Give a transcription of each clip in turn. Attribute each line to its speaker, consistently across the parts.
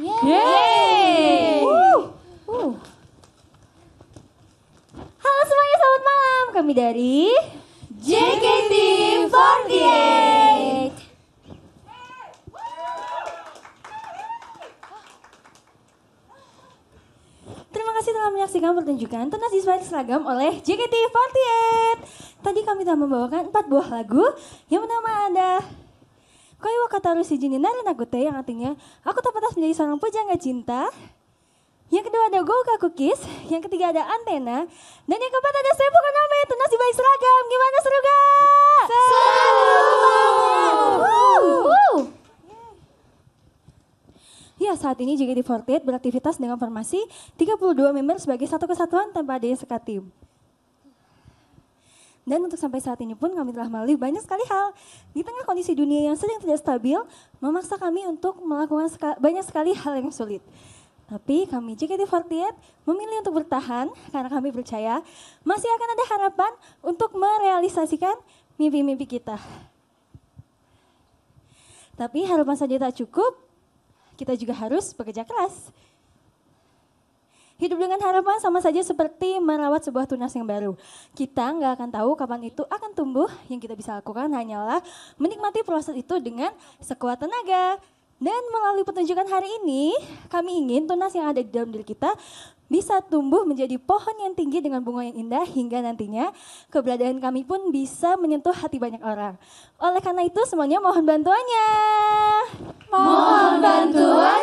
Speaker 1: Yeay! Yeay. Uh. Halo semuanya, selamat malam. Kami dari JKT48.
Speaker 2: Terima kasih telah menyaksikan pertunjukan Tunas Ismail Seragam oleh JKT48. Tadi kami telah membawakan empat buah lagu yang pertama ada kata Rusi Jini aku nagute yang artinya aku tak pantas menjadi seorang pujangga cinta. Yang kedua ada Goka Cookies, yang ketiga ada Antena, dan yang keempat ada Sepo Konome, tunas di balik seragam. Gimana seru gak? Seru! Ya, saat ini JKT48 beraktivitas dengan formasi 32 member sebagai satu kesatuan tanpa adanya tim. Dan untuk sampai saat ini pun kami telah melalui banyak sekali hal. Di tengah kondisi dunia yang sedang tidak stabil, memaksa kami untuk melakukan seka banyak sekali hal yang sulit. Tapi kami JKT48 memilih untuk bertahan karena kami percaya masih akan ada harapan untuk merealisasikan mimpi-mimpi kita. Tapi harapan saja tak cukup, kita juga harus bekerja keras. Hidup dengan harapan sama saja seperti merawat sebuah tunas yang baru. Kita nggak akan tahu kapan itu akan tumbuh. Yang kita bisa lakukan hanyalah menikmati proses itu dengan sekuat tenaga. Dan melalui pertunjukan hari ini, kami ingin tunas yang ada di dalam diri kita bisa tumbuh menjadi pohon yang tinggi dengan bunga yang indah hingga nantinya keberadaan kami pun bisa menyentuh hati banyak orang. Oleh karena itu semuanya mohon bantuannya.
Speaker 1: Mohon bantuan.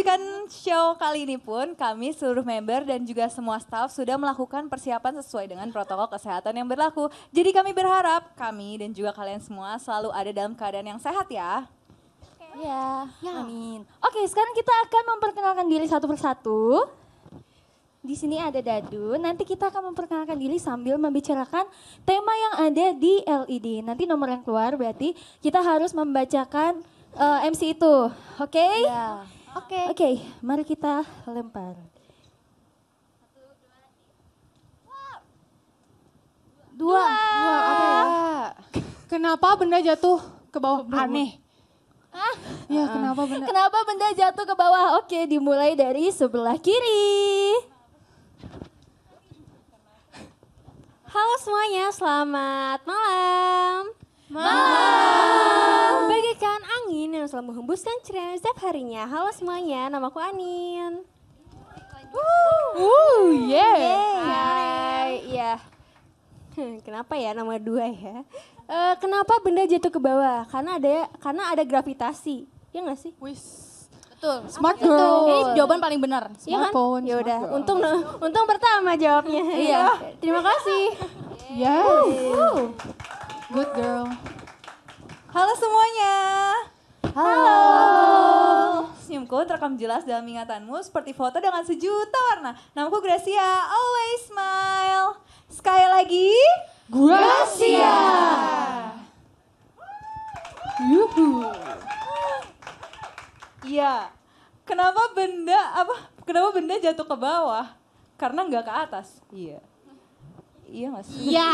Speaker 2: Menyajikan show kali ini pun kami seluruh member dan juga semua staff sudah melakukan persiapan sesuai dengan protokol kesehatan yang berlaku. Jadi kami berharap kami dan juga kalian semua selalu ada dalam keadaan yang sehat ya. Ya, ya. amin. Oke, sekarang kita akan memperkenalkan diri satu persatu. Di sini ada Dadu. Nanti kita akan memperkenalkan diri sambil membicarakan tema yang ada di LED. Nanti nomor yang keluar berarti kita harus membacakan uh, eh, MC itu. Oke? Okay? Ya. Oke. Okay. Oke, okay, mari kita lempar. Dua. Dua. Dua apa ya. Kenapa benda jatuh ke bawah? Aneh. Ah, ya kenapa benda? Kenapa benda jatuh ke bawah? Oke, dimulai dari sebelah kiri. Halo semuanya, selamat malam. Malam. Bagaikan angin yang selalu menghembuskan ceria setiap harinya. Halo semuanya, nama aku Anin.
Speaker 1: Woo,
Speaker 2: yeah. yeah. Hai, ya. kenapa ya nama dua ya? Uh, kenapa benda jatuh ke bawah? Karena ada karena ada gravitasi. Ya nggak sih? Wis. Betul. Smart girl. Itu? Ini jawaban paling benar. Iya kan? Smartphone. Ya kan? udah, untung untung pertama jawabnya. iya. Terima kasih. Yes. Good girl. Halo semuanya. Halo. Halo. Senyumku terekam jelas dalam ingatanmu seperti foto dengan sejuta warna. Namaku Gracia, always smile. Sekali lagi,
Speaker 1: Gracia.
Speaker 3: Yuhu.
Speaker 2: Iya. Kenapa benda apa? Kenapa benda jatuh ke bawah? Karena nggak ke atas. Iya. Iya gak sih? Iya.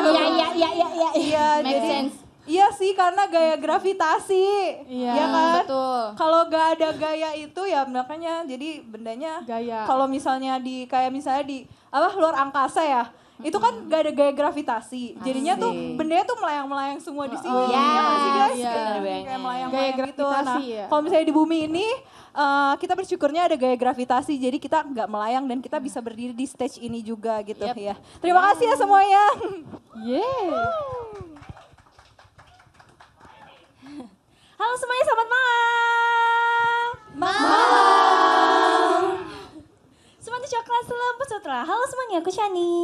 Speaker 2: Iya iya iya iya iya. Iya, iya jadi Iya sih karena gaya gravitasi. Iya ya kan? betul. Kalau gak ada gaya itu ya makanya jadi bendanya gaya. Kalau misalnya di kayak misalnya di apa luar angkasa ya itu kan gak ada gaya gravitasi jadinya tuh benda tuh melayang-melayang semua di sini oh, ya masih iya, guys ya, kayak melayang-melayang gitu nah iya. kalau misalnya di bumi ini uh, kita bersyukurnya ada gaya gravitasi jadi kita nggak melayang dan kita bisa berdiri di stage ini juga gitu yep. ya terima wow. kasih ya semuanya yeah. Halo semuanya, selamat malam. Malam. Semuanya coklat selamat sutra. Halo semuanya, aku Shani.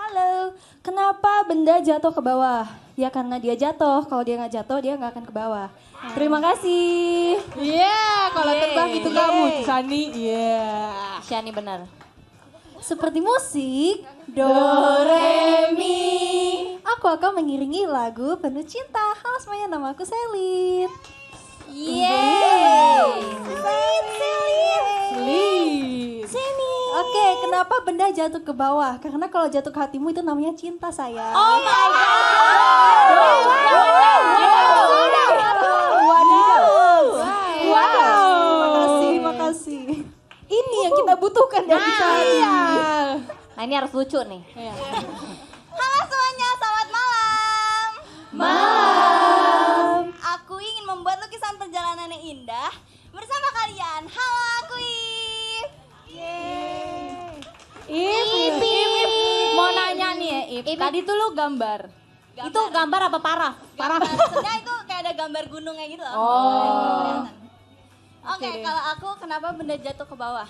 Speaker 2: Halo, kenapa benda jatuh ke bawah? Ya karena dia jatuh, kalau dia nggak jatuh dia nggak akan ke bawah.
Speaker 1: Terima kasih.
Speaker 2: Iya, yeah, kalau yeah, terbang itu yeah. kamu, Shani. Iya. Yeah. Shani benar. Seperti musik, do, re, mi. Aku akan mengiringi lagu penuh cinta. Halo semuanya, nama aku Selin. Sini. Oke, kenapa benda jatuh ke bawah? Karena kalau jatuh ke hatimu itu namanya cinta saya. Oh my Ini yang kita butuhkan dari nah, Iya. Nah ini harus lucu nih. Halo semuanya, selamat
Speaker 1: malam.
Speaker 2: Malam membuat lukisan perjalanan yang indah bersama kalian. Halo aku Ip. Yeay. Ip, Ip, Ip, Mau nanya nih ya Ip. Ip. Tadi tuh lu gambar. gambar. Itu gambar apa parah? Parah. Sebenarnya itu kayak ada gambar gunung gitu oh. kayak gitu Oh. Oke, okay, kalau aku kenapa benda jatuh ke bawah?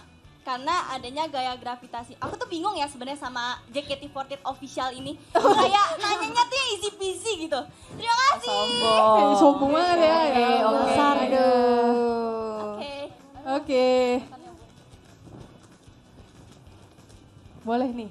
Speaker 2: karena adanya gaya gravitasi. Aku tuh bingung ya sebenarnya sama JKT48 official ini. Oh. Kayak nanyanya tuh easy peasy gitu. Terima kasih. Sombong. Eh, banget ya. Oke, ya oke. Oke. Oke. Boleh nih.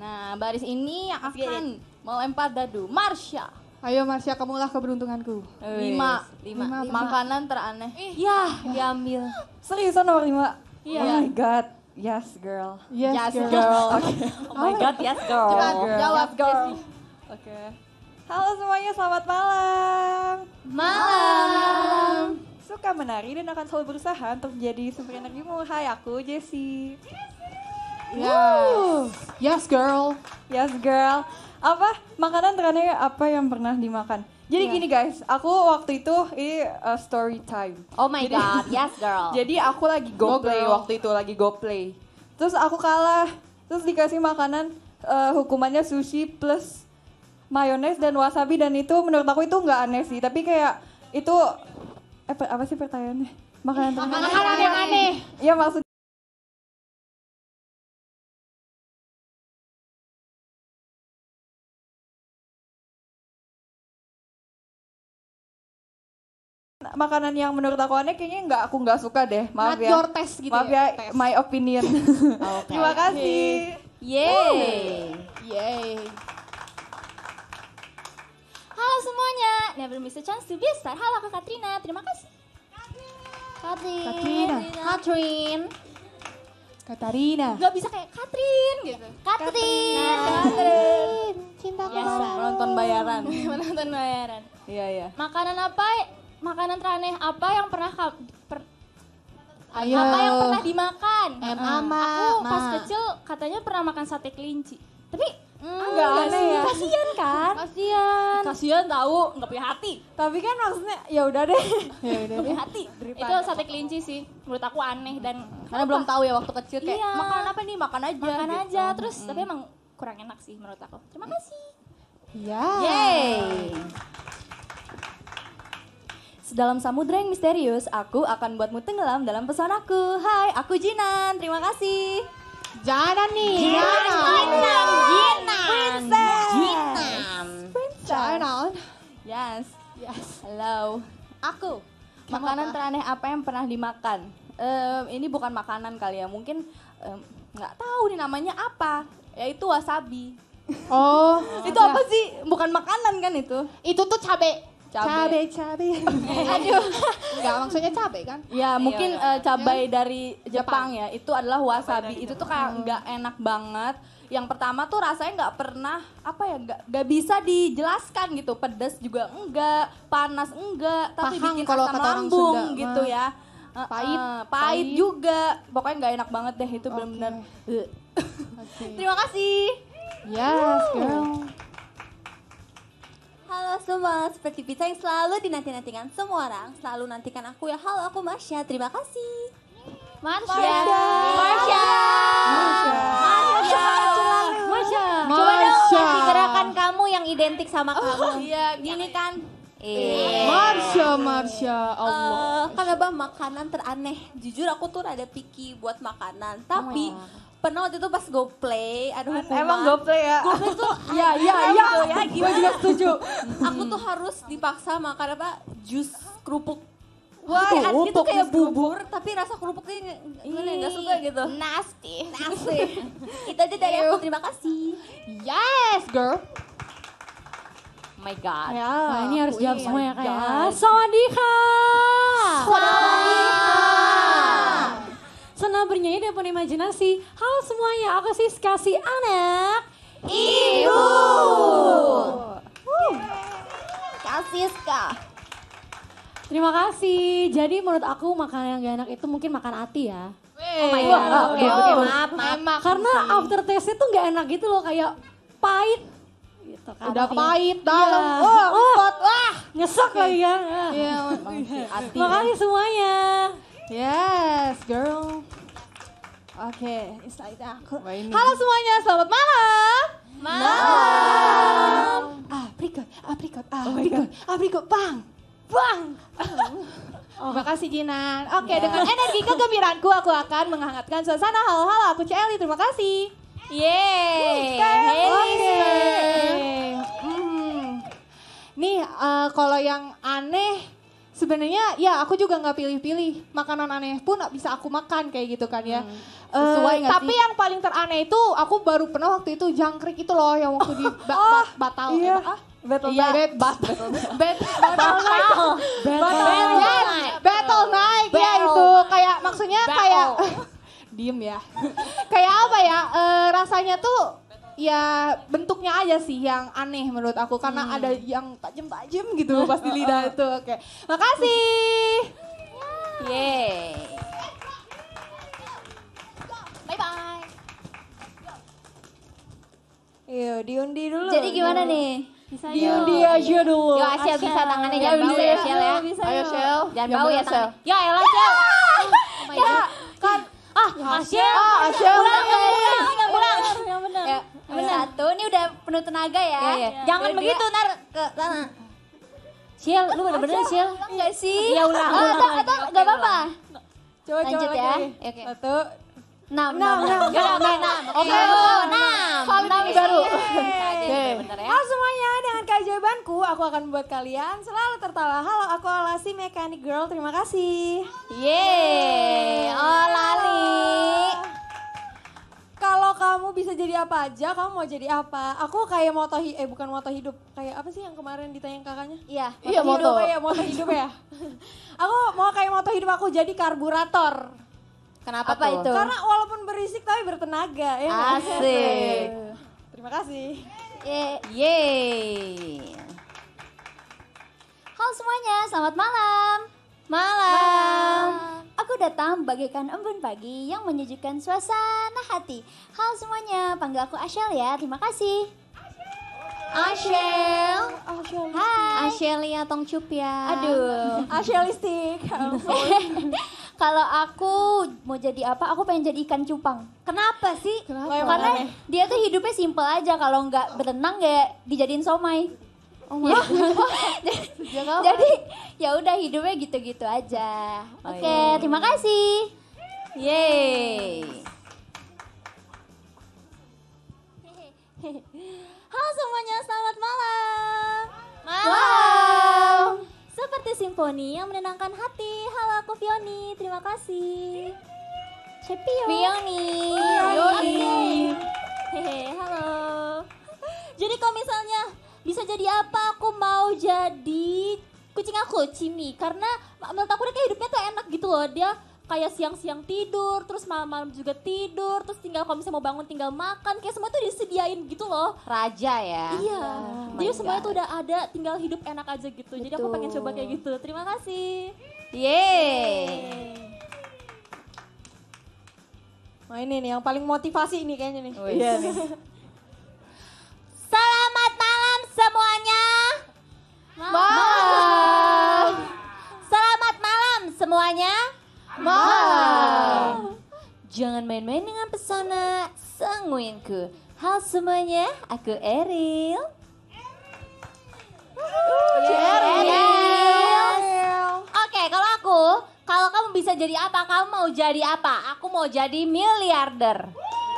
Speaker 2: Nah, baris ini yang akan ya. melempar dadu. Marsha. Ayo Marsha, kamu kamulah keberuntunganku. Lima. Lima. lima. Makanan teraneh. Iya. diambil. Seriusan nomor lima. Yeah. Oh my
Speaker 3: god. Yes girl. Yes, yes girl. girl. Okay. Oh my god, yes girl. Cepat girl. jawab
Speaker 2: yes, girl. Oke. Okay. Halo semuanya, selamat malam. Malam. Suka menari dan akan selalu berusaha untuk menjadi sumber energimu. Hai, aku Jessie.
Speaker 1: Jessie. Yes.
Speaker 2: yes girl. Yes girl. Apa makanan terakhir apa yang pernah dimakan? Jadi yeah. gini guys, aku waktu itu ini uh, story time. Oh my jadi, god, yes girl. jadi aku lagi go, go play girl. waktu itu lagi go play. Terus aku kalah. Terus dikasih makanan uh, hukumannya sushi plus mayones dan wasabi dan itu menurut aku itu nggak aneh sih, tapi kayak itu eh, apa sih
Speaker 1: pertanyaannya? Makanan, makanan yang aneh. Iya maksud makanan yang menurut aku aneh kayaknya nggak aku nggak suka deh. Maaf Not ya. Your test gitu Maaf ya, ya my opinion. okay. Terima kasih. Yeay.
Speaker 4: Yeay.
Speaker 2: Halo semuanya, never miss a chance to be a star. Halo Kak Katrina, terima kasih.
Speaker 1: Katrina Katrina.
Speaker 2: Katrina Katarina. Gak bisa kayak Katrin gitu. Katrin. Katrin. Cinta nonton bayaran. nonton bayaran. Iya, iya. Makanan apa makanan teraneh apa yang pernah ka- per, Ayo. apa yang pernah dimakan? Em, uh, aku pas kecil katanya pernah makan sate kelinci. Tapi mm, enggak aneh ya. Kasihan kan? Kasihan. Kasihan tahu nggak punya hati. Tapi kan maksudnya ya udah deh. ya punya hati. itu sate kelinci sih. Menurut aku aneh dan karena apa? belum tahu ya waktu kecil kayak iya. makan apa nih? Makan aja. Makan gitu. aja. Terus mm. tapi emang kurang enak sih menurut aku. Terima kasih. Ya. Yeah. Yeay. Dalam samudra yang misterius, aku akan buatmu tenggelam dalam pesonaku. Hai, aku Jinan. Terima kasih. Jangan nih. Jinan. Jinan. Jinan. Princess. Jinan. Princess. Jinan. Yes. Yes. Hello. Aku. Makanan teraneh apa yang pernah dimakan? Um, ini bukan makanan kali ya. Mungkin nggak um, tahu nih namanya apa. Yaitu wasabi.
Speaker 1: Oh, itu apa sih?
Speaker 2: Bukan makanan kan itu? Itu tuh cabai cabai cabai eh. aduh nggak maksudnya cabai kan ya mungkin iya, uh, cabai iya. dari Jepang, Jepang ya itu adalah wasabi itu tuh kayak nggak enak banget yang pertama tuh rasanya nggak pernah apa ya nggak bisa dijelaskan gitu pedes juga enggak panas enggak tapi Pahang bikin kalau asam lambung gitu ya
Speaker 1: pahit, pahit pahit
Speaker 2: juga pokoknya nggak enak banget deh itu okay. benar-benar okay. terima kasih
Speaker 1: yes girl
Speaker 2: Halo semua, seperti pizza yang selalu dinanti-nantikan semua orang Selalu nantikan aku ya, halo aku Marsha, terima kasih Marsha
Speaker 1: Marsha
Speaker 2: Marsha Marsha Marsha Coba dong kasih gerakan kamu yang identik sama kamu oh, Iya,
Speaker 4: gini kan Eh. Marsha,
Speaker 2: Marsha, Allah. Uh, kan abah makanan teraneh. Jujur aku tuh rada picky buat makanan, tapi oh. Iya. pernah waktu itu pas go play ada hukuman. Emang go play ya? Go play tuh iya, gitu ya ya ya. ya Gue juga setuju. aku tuh harus dipaksa makan apa?
Speaker 3: Jus kerupuk
Speaker 2: Wah, gitu kerupuk, itu kayak bubur bubur, tapi rasa kerupuknya gimana ya, nggak suka gitu. Nasty. Nasty.
Speaker 3: itu aja dari aku. Terima kasih. Yes, girl my god. Ya, nah, ini harus oh jawab iya, semua ya kayak. Ya. Ya. Sawadika. Sawadika. Senang bernyanyi dan penuh imajinasi. Halo semuanya, aku sih kasih anak
Speaker 1: ibu.
Speaker 3: Kasih kak. Terima kasih. Jadi menurut aku makanan yang gak enak itu mungkin makan hati ya. Oh my god. Oke, oke, maaf,
Speaker 1: maaf. Karena
Speaker 3: after taste-nya tuh gak enak gitu loh kayak pahit
Speaker 1: kan. Udah pahit iya. dalam. Ya. Oh, empat. Wah,
Speaker 3: nyesek okay. lagi ya. Iya, makasih. Ya. Ya. makasih semuanya. Yes, girl.
Speaker 1: Oke, okay, istilah aku.
Speaker 2: Halo semuanya, selamat malam.
Speaker 1: Malam.
Speaker 2: Aprikot, aprikot, oh aprikot, aprikot, bang, bang. Oh. Terima kasih Jinan. Oke, okay, iya. yeah. dengan energi kegembiraanku aku akan menghangatkan suasana. Halo-halo, aku Celi. Terima kasih. Yeay. Oke. Mm-hmm. Nih uh, kalau yang aneh sebenarnya ya aku juga nggak pilih-pilih makanan aneh pun bisa aku makan kayak gitu kan ya hmm, sesuai uh, tapi sih? yang paling teraneh itu aku baru pernah waktu itu jangkrik itu loh yang waktu di ba oh, ba batal eh, iya. eh, ah? Battle iya, night. Battle, battle, battle night. Battle night. Battle night. Battle night. Ya itu kayak maksudnya battle. kayak diem ya kayak apa ya e, rasanya tuh ya bentuknya aja sih yang aneh menurut aku karena hmm. ada yang tajem tajem gitu pas di lidah itu oke okay. makasih yeay bye bye Iya, diundi dulu. Jadi gimana nih? Bisa diundi aja dulu. Yo Asia, bisa tangannya jangan bau ya Shell ya. Ayo Shell. Jangan bau ya shell Ya
Speaker 1: Ella Shell. Asyik. Oh, Asyik. Pulang, pulang, pulang, pulang. Ya, Yang ya, benar. Satu,
Speaker 2: ini udah penuh tenaga ya. Iya, iya. Jangan begitu,
Speaker 1: ntar
Speaker 3: ke sana. Sial, lu bener-bener Sial. Enggak sih. Ya ulang. Oh, atau, eh, enggak apa-apa. Coba,
Speaker 4: Lanjut coba ya. Oke. Satu, enam enam enam enam ya, enam
Speaker 2: oke enam enam baru oke Enam,
Speaker 3: ya oh semuanya ada
Speaker 2: keajaibanku, aku akan membuat kalian selalu tertawa. Halo, aku Alasi, Mechanic Girl. Terima kasih. Yeay, Olali. Kalau kamu bisa jadi apa aja, kamu mau jadi apa? Aku kayak moto hi eh bukan moto hidup. Kayak apa sih yang kemarin ditanya kakaknya? Iya, moto iya, hidup ya, moto hidup ya. aku mau kayak moto hidup aku jadi karburator. Kenapa apa itu? Karena walaupun berisik tapi bertenaga ya. Asik. Terima kasih.
Speaker 4: Yeay.
Speaker 2: Halo semuanya, selamat malam. Malam. malam. Aku datang bagaikan embun pagi yang menyejukkan suasana hati. Halo semuanya, panggil aku Ashel ya. Terima kasih. Ashel. Ashel. Hai. Ashelia Tongcup ya. Aduh, Ashelistik. Kalau aku mau jadi apa? Aku pengen jadi ikan cupang. Kenapa sih? Kenapa? Karena dia tuh hidupnya simple aja. Kalau nggak berenang ya dijadiin somai. Oh my god.
Speaker 1: Oh.
Speaker 2: jadi ya udah hidupnya gitu-gitu aja.
Speaker 1: Oh, Oke, okay, iya. terima kasih. Yeay.
Speaker 2: Simfoni yang menenangkan hati. Halo, aku Fioni. Terima kasih. Cepio.
Speaker 1: Ya? Fioni.
Speaker 2: Fioni. halo. Jadi kalau misalnya bisa jadi apa? Aku mau jadi kucing aku, Cimi. Karena menurut aku dia kayak hidupnya tuh enak gitu loh. Dia kayak siang-siang tidur, terus malam-malam juga tidur, terus tinggal kalau misalnya mau bangun tinggal makan, kayak semua tuh disediain gitu loh. Raja ya. Iya. Oh Jadi semuanya tuh udah ada, tinggal hidup enak aja gitu. Betul. Jadi aku pengen coba kayak gitu. Terima kasih. Yeay. Yeay. Nah ini nih yang paling motivasi ini kayaknya nih. Oh, iya nih.
Speaker 1: Mom.
Speaker 2: Jangan main-main dengan pesona sanguinku. Halo semuanya, aku Eril. Eril. Oke, kalau aku, kalau kamu bisa jadi apa? Kamu mau jadi apa? Aku mau jadi miliarder.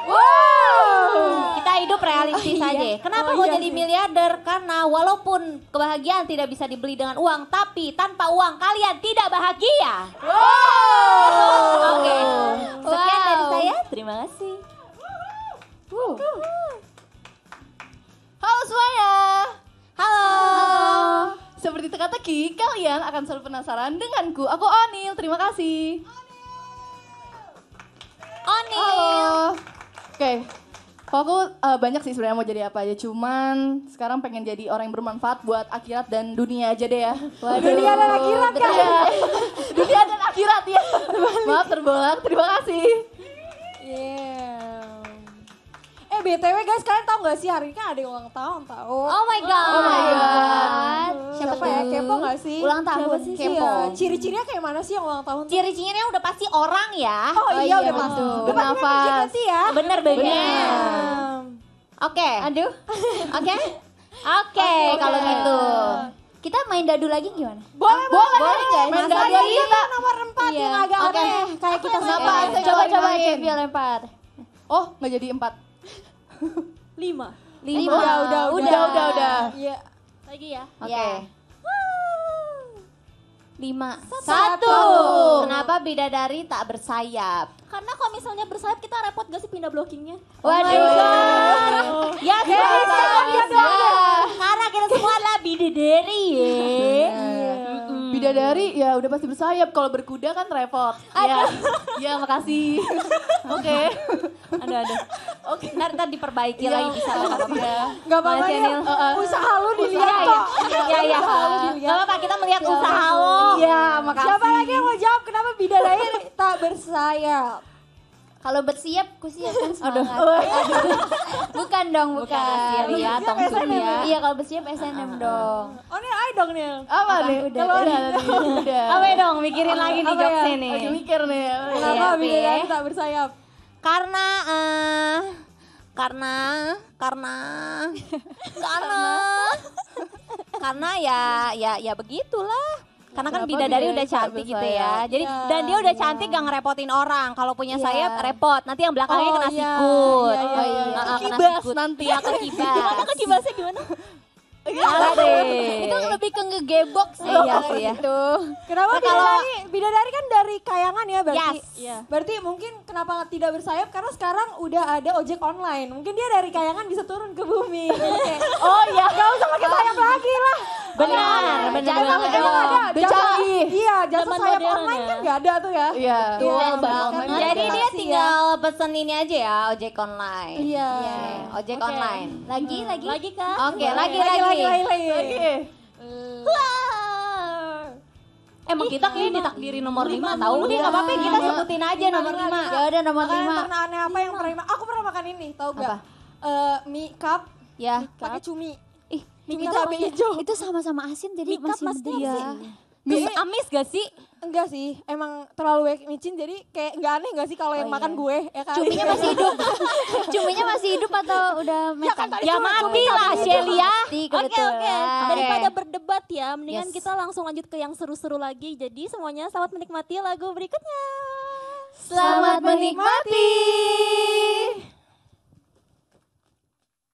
Speaker 2: Wow. Kita hidup realistis oh, iya. aja. Kenapa oh, mau iya jadi miliarder? Karena walaupun kebahagiaan tidak bisa dibeli dengan uang, tapi tanpa uang kalian tidak bahagia. Wow. Oke. Okay. Sekian dari saya. Terima kasih. Halo semuanya. Halo. Halo. Seperti teka-teki, kalian akan selalu penasaran denganku. Aku Onil, terima kasih. Onil. Onil. Halo okay. Kalau aku uh, banyak sih sebenarnya mau jadi apa aja, cuman sekarang pengen jadi orang yang bermanfaat buat akhirat dan dunia aja deh ya. Waduh, dunia dan akhirat kan? Ya. dunia dan akhirat ya. Maaf terbolak, terima kasih. Yeah. Eh BTW guys kalian tau gak sih hari ini ada yang ulang tahun tau. Oh, oh my god. Oh my god. Siapa, Siapa ya? Kepo gak sih? Ulang tahun Siapa sih ya? kepo. Ya? Ciri-cirinya kayak mana sih yang ulang tahun? Ciri-cirinya udah pasti orang ya. Oh, oh iya, oh, iya. udah pasti. Udah pasti pasti gitu ya. Bener bener. Iya. Oke. Aduh. Oke. Oke, kalau gitu. Kita main dadu lagi gimana? Boleh, boleh, boleh, boleh Main dadu lagi kita nomor empat iya. yang agak okay. aneh. Kayak kita sama. Coba coba Cepi lempar. Oh, nggak jadi empat. Lima.
Speaker 1: Lima. Udah, udah, udah. Udah, udah, udah.
Speaker 2: Ya. Lagi ya. Oke. Iya. Okay. Lima. Satu. Satu. Kenapa bidadari tak bersayap? Karena kalau misalnya bersayap kita repot gak sih pindah blockingnya? Waduh. Oh ya, yes, yes, yes, yes, yes. Karena kita semua adalah bidadari ya. Yeah. Bidadari ya udah pasti bersayap. Kalau berkuda kan repot. Iya. Iya, makasih. Oke. Ada ada. Oke. Okay. Ntar, ntar diperbaiki ya, lagi bisa lah ya. ya. Gak apa-apa ya. Uh, uh, usaha lu dilihat ya. kok. Iya iya. Enggak iya. apa-apa kita melihat usaha lu. Iya, makasih. Siapa lagi yang mau jawab kenapa bidadari tak bersayap? Kalau bersiap, kusiapkan semangat. bukan dong, bukan. iya, tong ya. ya. Iya, kalau bersiap SNM ah, ah, ah. dong. Oh, nih ay dong, Nil. Apa nih? Udah, udah, udah. Apa ya? dong, mikirin lagi nih ya? jokesnya nih. mikir nih. Iya. Kenapa bidadari tak bersayap? Karena uh, karena karena karena karena ya ya ya begitulah karena kan bidadari udah cantik gitu ya jadi ya, dan dia udah cantik gak ngerepotin orang kalau punya iya. sayap repot nanti yang belakangnya oh, kena iya. sikut Ya, ya, ya. Oh, iya. iya. kena sikut nanti ya kibas gimana kibasnya gimana Ya, Itu lebih ke ngegebok sih. Oh, iya iya. ya. Itu.
Speaker 1: Kenapa nah, kalau bidadari?
Speaker 2: Bidadari kan dari kayangan ya berarti. Yes. Berarti mungkin kenapa tidak bersayap karena sekarang udah ada ojek
Speaker 3: online. Mungkin dia dari kayangan bisa turun ke bumi.
Speaker 2: Oh iya. Gak usah pakai sayap lagi
Speaker 3: lah. Benar, benar. Iya, iya, jadi kan Iya, jasa sayap online ya. kan nggak
Speaker 2: ada tuh ya. Iya. iya betul banget. Kan? Jadi dia ya. tinggal pesen ini aja ya, ojek online. Iya. Ojek online.
Speaker 4: Lagi, hmm. lagi. Lagi kak. Oke, lagi, lagi, lagi, lagi.
Speaker 2: Emang kita kayaknya ditakdiri nomor lima tahu udah nggak apa-apa kita sebutin aja nomor lima Gak ada ya nomor lima karena aneh apa yang pernah Aku pernah makan ini, tahu gak? Eh, mie cup. Ya, pakai cumi. Minta itu, hijau. Itu sama-sama asin jadi Mikap masih mas dia. Mis amis gak sih? Enggak sih, emang terlalu banyak micin jadi kayak enggak aneh gak sih kalau oh yang iya. makan gue ya kan? Cuminya masih hidup. Cuminya masih hidup atau
Speaker 4: udah mati? Ya, kan
Speaker 2: mati ya, lah Celia. Ya. Oke oke. Daripada berdebat ya, mendingan yes. kita langsung lanjut ke yang seru-seru lagi. Jadi semuanya selamat menikmati lagu berikutnya. Selamat menikmati.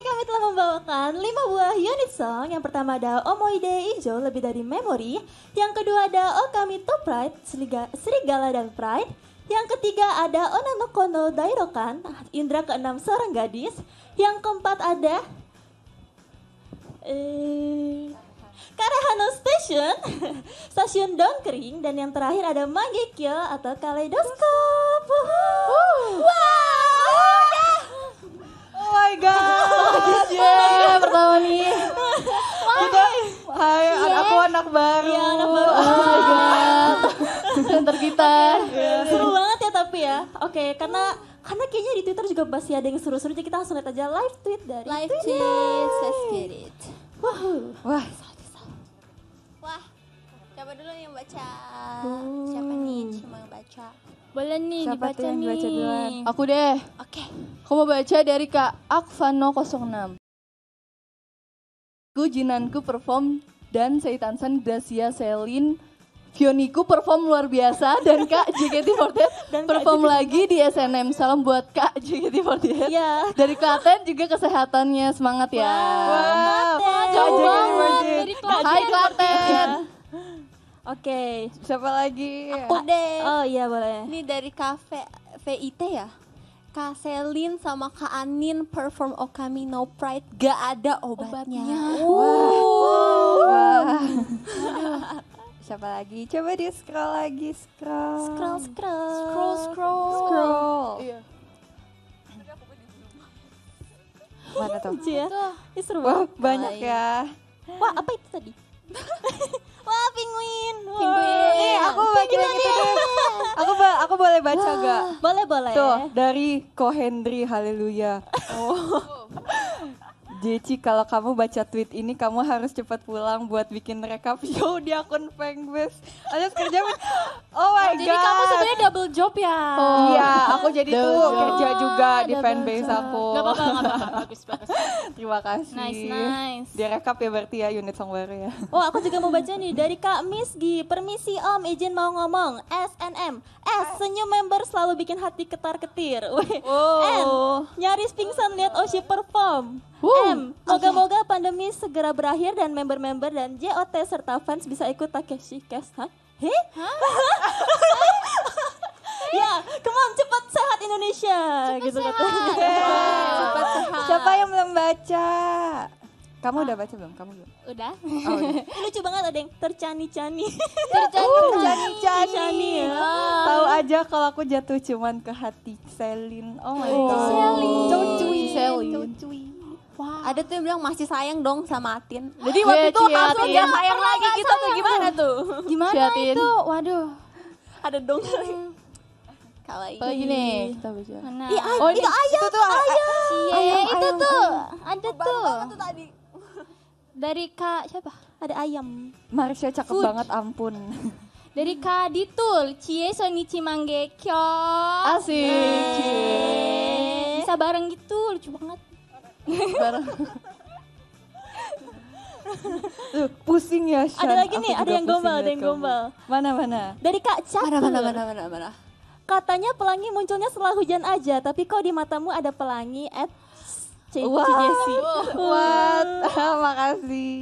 Speaker 2: Kami telah membawakan lima buah unit song. Yang pertama ada Omoide Ijo lebih dari Memory. Yang kedua ada Okami top Pride, Seriga, Serigala dan Pride. Yang ketiga ada Onano Kono Dairokan, Indra keenam seorang gadis. Yang keempat ada
Speaker 1: eh,
Speaker 2: Karahano Station, stasiun Dongkring. Dan yang terakhir ada magikyo atau kaleidoscope wow. Oh my god. yeah, pertama nih.
Speaker 1: Kita hai, yeah. aku anak
Speaker 2: baru. Iya, anak baru. Oh my
Speaker 1: oh
Speaker 2: god. Center kita. Okay. Iya. Yeah. Seru banget ya tapi ya. Oke, okay, karena karena kayaknya di Twitter juga masih ada yang seru-seru jadi kita langsung lihat aja live tweet dari live tweet. Let's get it. Wah. Wah. Wah. Coba dulu yang baca. Hmm. Siapa nih? Cuma baca. Boleh nih Siapa dibaca nih. Baca duluan? Aku deh. Oke. Okay. Aku mau baca dari Kak Akvano 06. Ku Jinanku perform dan Seitansan Gracia Selin Fioniku perform luar biasa dan Kak JKT48
Speaker 1: perform Kak lagi
Speaker 2: di SNM. Salam buat Kak JKT48. Iya. Dari Klaten juga kesehatannya semangat ya. Wow. Ya. wow. Jauh banget Klaten. Hai Klaten. Oke, okay. siapa lagi? Aku deh. Oh iya boleh. Ini dari kafe VIT ya? Kak Selin sama Kak Anin perform Okami No Pride gak ada obatnya. obatnya.
Speaker 1: Wow. Uh. Wow.
Speaker 2: Siapa lagi? Coba di scroll lagi, scroll. Scroll, scroll. Scroll, scroll. Scroll.
Speaker 1: Iya. Mana tuh? Iya, seru banget. banyak nah, iya.
Speaker 2: ya. Wah, apa itu tadi? Wah, pinguin. Pinguin. Eh, aku baca yang itu deh. Aku aku boleh baca Wah. gak? Boleh, boleh. Tuh, dari Kohendri Haleluya. Oh. oh. Jeci kalau kamu baca tweet ini kamu harus cepat pulang buat bikin rekap show di akun Fangbase. Alias kerja Oh my oh, god. Jadi kamu sebenarnya
Speaker 3: double job ya. Oh iya, aku jadi double tuh job. kerja juga oh, di Fanbase
Speaker 2: job. aku. Enggak apa-apa, bagus bagus. Terima kasih. Nice, nice. Di rekap ya berarti ya unit song baru ya. Oh, aku juga mau baca nih dari Kak Misgi. Permisi Om, izin mau ngomong. SNM. S senyum member selalu bikin hati ketar-ketir. Oh. N nyaris pingsan lihat Oshi perform. Woo. Sam, moga-moga okay. pandemi segera berakhir dan member-member dan JOT serta fans bisa ikut Takeshi Cash. Hah? Heh? Hah? ya, come on, cepat sehat Indonesia. Cepat gitu sehat. katanya. Yeah. Cepat sehat. Siapa yang belum baca? Kamu ah. udah baca belum? Kamu belum?
Speaker 3: Udah. Oh,
Speaker 2: udah. Lucu banget ada yang tercani-cani. Tercani-cani. Uh, ya. Oh. Tahu aja kalau aku jatuh cuman ke hati Selin. Oh my oh. god. Selin. Selin, Cucuin. Wow. Ada tuh yang bilang masih sayang dong sama Atin. Jadi waktu yeah, itu langsung dia sayang lagi gitu sayang. tuh gimana tuh? Gimana ciatin. itu? Waduh. Ada dong. Hmm. Kalau ini. Oh gini. Kita bicara. Mana? Ih, oh, itu ayam. Itu tuh ayam. Ayam, iya, ayam, itu ayam, tuh. Ayam. Ada tuh. tuh tadi. Dari Kak siapa? Ada ayam. Marsha cakep Food. banget ampun. Dari Kak Ditul, Cie Sonichi Kyo. Asik, Bisa bareng gitu, lucu banget
Speaker 1: bareng
Speaker 2: Tuh, pusing ya Sean. Ada lagi nih, ada yang gombal, ada yang gombal. Mana mana? Dari Kak Cak. Mana mana mana mana mana. Katanya pelangi munculnya setelah hujan aja, tapi kok di matamu ada pelangi at C wow. What? Makasih.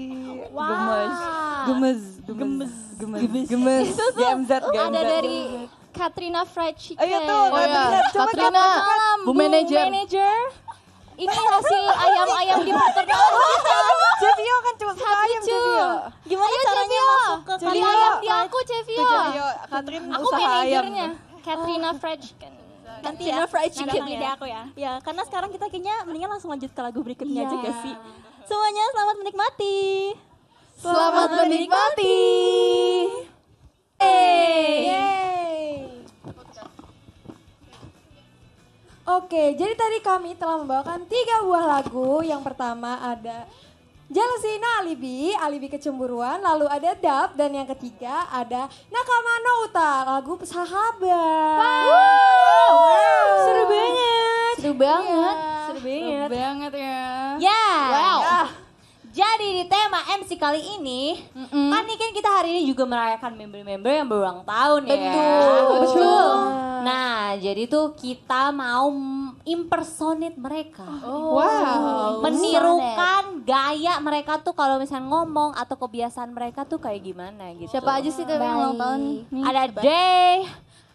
Speaker 2: Wow. Gemes. Gemes. Gemes. Gemes. Gemes. Gemes. Ada dari Katrina Fried Chicken. Oh iya tuh, oh, iya. Katrina. Katrina. Bu manager. Bu manager ini hasil ayam-ayam di peternakan kita. Cevio kan cuma suka ayam Cevio. Gimana Ayo, caranya Cevio. masuk ke ayam di aku Cevio? Katrin aku usaha Katrina oh. French kan.
Speaker 1: Nanti ya, fried chicken nanti ya. aku ya.
Speaker 2: Ya, karena sekarang kita kayaknya mendingan langsung lanjut ke lagu berikutnya yeah. aja gak iya. sih? Semuanya selamat menikmati. Selamat, selamat menikmati.
Speaker 1: Eh. Hey.
Speaker 2: Oke, jadi tadi kami telah membawakan tiga buah lagu. Yang pertama ada Jalasina Alibi, Alibi Kecemburuan, lalu ada Dap, dan yang ketiga ada Nakama no Uta, lagu Sahabat. Wow. Wow.
Speaker 4: wow. Seru banget.
Speaker 2: Seru banget. Yeah. Iya. Seru banget. Seru banget ya. Ya. Yeah. Wow. Yeah. Jadi di tema MC kali ini, mm -mm. kan nih kan kita hari ini juga merayakan member-member yang berulang tahun ya.
Speaker 1: Betul. Betul.
Speaker 2: Betul. Nah, jadi tuh kita mau impersonate mereka.
Speaker 1: Oh. Wow. Menirukan
Speaker 2: gaya mereka tuh kalau misalnya ngomong atau kebiasaan mereka tuh kayak gimana gitu. Siapa aja sih tuh yang ulang tahun Ada Day,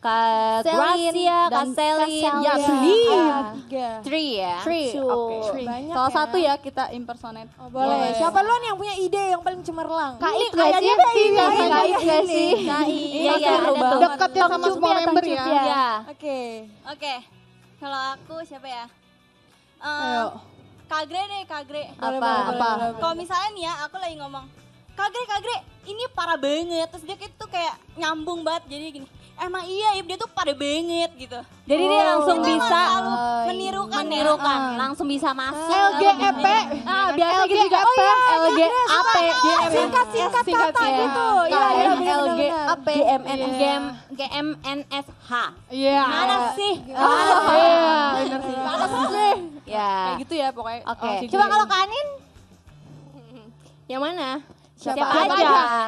Speaker 2: Kak Gracia, Kak Selin. Ya, iya, three. Uh, Three ya? Three. Okay. Three. Banyak Salah ya. satu ya kita impersonate. Oh, boleh. boleh. Siapa lo yang punya ide yang paling cemerlang? Kak It gak sih? Kak It gak sih? Kak sih. Iya, iya, iya. Dekat ya sama semua ya. member ya. Ya. Oke. Oke. Kalau aku siapa ya? Ayo. Kagre deh, Kagre. Apa? Apa? Kalau misalnya nih ya, aku lagi ngomong, Kagre, Kagre, ini parah banget. Terus dia itu kayak nyambung banget, jadi gini emang iya dia tuh pada bengit gitu. Jadi oh, dia langsung bisa menirukan, menirukan, ya. Ah. langsung bisa masuk. LGEP, ah biasa gitu juga oh, iya, e iya, ya, LGAP, singkat
Speaker 1: singkat kata gitu. Iya, LGAP, GMN, GM,
Speaker 4: GMNSH.
Speaker 1: Iya. Mana sih? Iya, benar sih. Mana sih? Ya. Kayak
Speaker 2: gitu
Speaker 3: ya pokoknya.
Speaker 1: Oke. Oh, gitu Coba ya. kalau
Speaker 3: Kanin, yang mana?
Speaker 2: Siapa, Siapa aja? aja?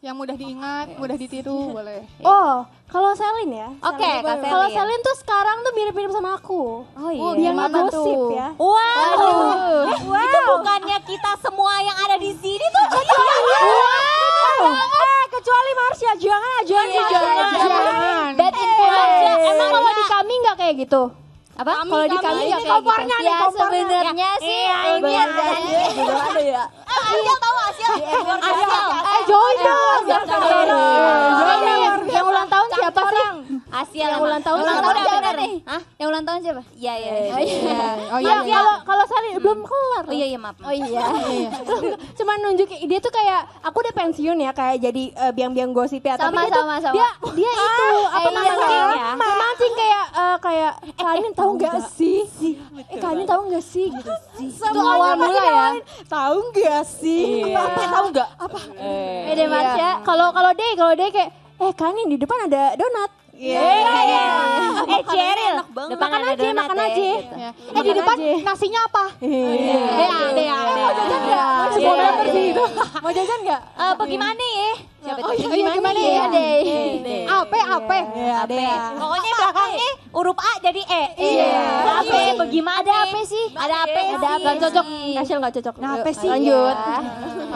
Speaker 2: Yang mudah diingat, mudah ditiru boleh. Oh, kalau Selin ya. Oke, okay, kalau Selin tuh sekarang tuh mirip-mirip sama aku. Oh iya. yang gosip ya. Wow. Eh, wow. Itu bukannya kita semua yang ada di sini
Speaker 1: tuh jadi ya.
Speaker 2: Wow. Eh, kecuali Marsha, jangan, jangan, iya, jangan. jangan. Bad influence. Emang kalau di kami nggak kayak gitu? apa kalau di kami, kami ya gitu. kayak gitu. nih, kompornya. ya sih iya, ini ada ya Eh, Asia tahu Asia. Asia. Eh Joy dong. Yang ulang tahun siapa sih? Asia yang ulang tahun siapa nih? Hah? Yang ulang tahun siapa? Iya iya. Oh iya. Kalau iya. oh, iya, iya. kalau Sari hmm. belum keluar. Oh iya iya maaf. Oh iya. Cuma nunjukin dia tuh kayak aku udah pensiun ya kayak jadi eh, biang-biang gosip ya. Tapi sama sama. Dia dia ah, itu eh, apa namanya? Memancing
Speaker 3: kayak kayak
Speaker 1: kalian tahu nggak sih? Eh kalian tahu nggak sih? Gitu. Itu awal mula ya.
Speaker 3: Tahu nggak
Speaker 1: sih? Iya. Apa eh, tahu nggak? Apa? Eh, eh ya.
Speaker 2: kalau kalau deh kalau deh kayak eh kangen di depan ada donat. Iya. Yeah. Yeah. Iya. Iya. Eh Cheryl, makan aja, makan ya, aja. Gitu. Eh di depan nasinya apa?
Speaker 1: Iya. Eh ada ya. Mau jajan nggak?
Speaker 2: Mau jajan nggak? Bagaimana eh, ya? Siapa oh, iya, iya, gimana ya? Deh. Ape, ape. Ape. Pokoknya belakangnya huruf A jadi E. Iya. iya. Ape bagaimana? Ada apa sih? Ada apa? Ada apa? Gak cocok. Kasil gak cocok. Nah, apa sih? Lanjut. Iya.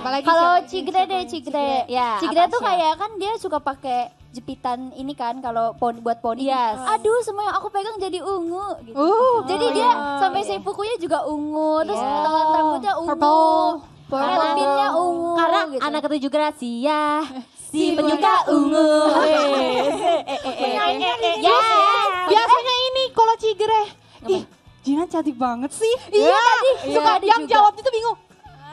Speaker 2: Apalagi Kalau Cigre deh, Cigre. Ya. Cigre iya, tuh kayak kan dia suka pakai jepitan ini kan kalau pon buat poni. Yes. Aduh semua yang aku pegang jadi ungu gitu. Uh, jadi oh, dia sampai yeah. juga ungu, terus yeah. tangan rambutnya ungu. Karena ungu. Karena gitu. anak ketujuh Gracia. Si penyuka ungu. Ya, biasanya ini kalau cigre. Ih, Jinan cantik banget sih. Iya, tadi iya, iya, suka yang jawab itu bingung.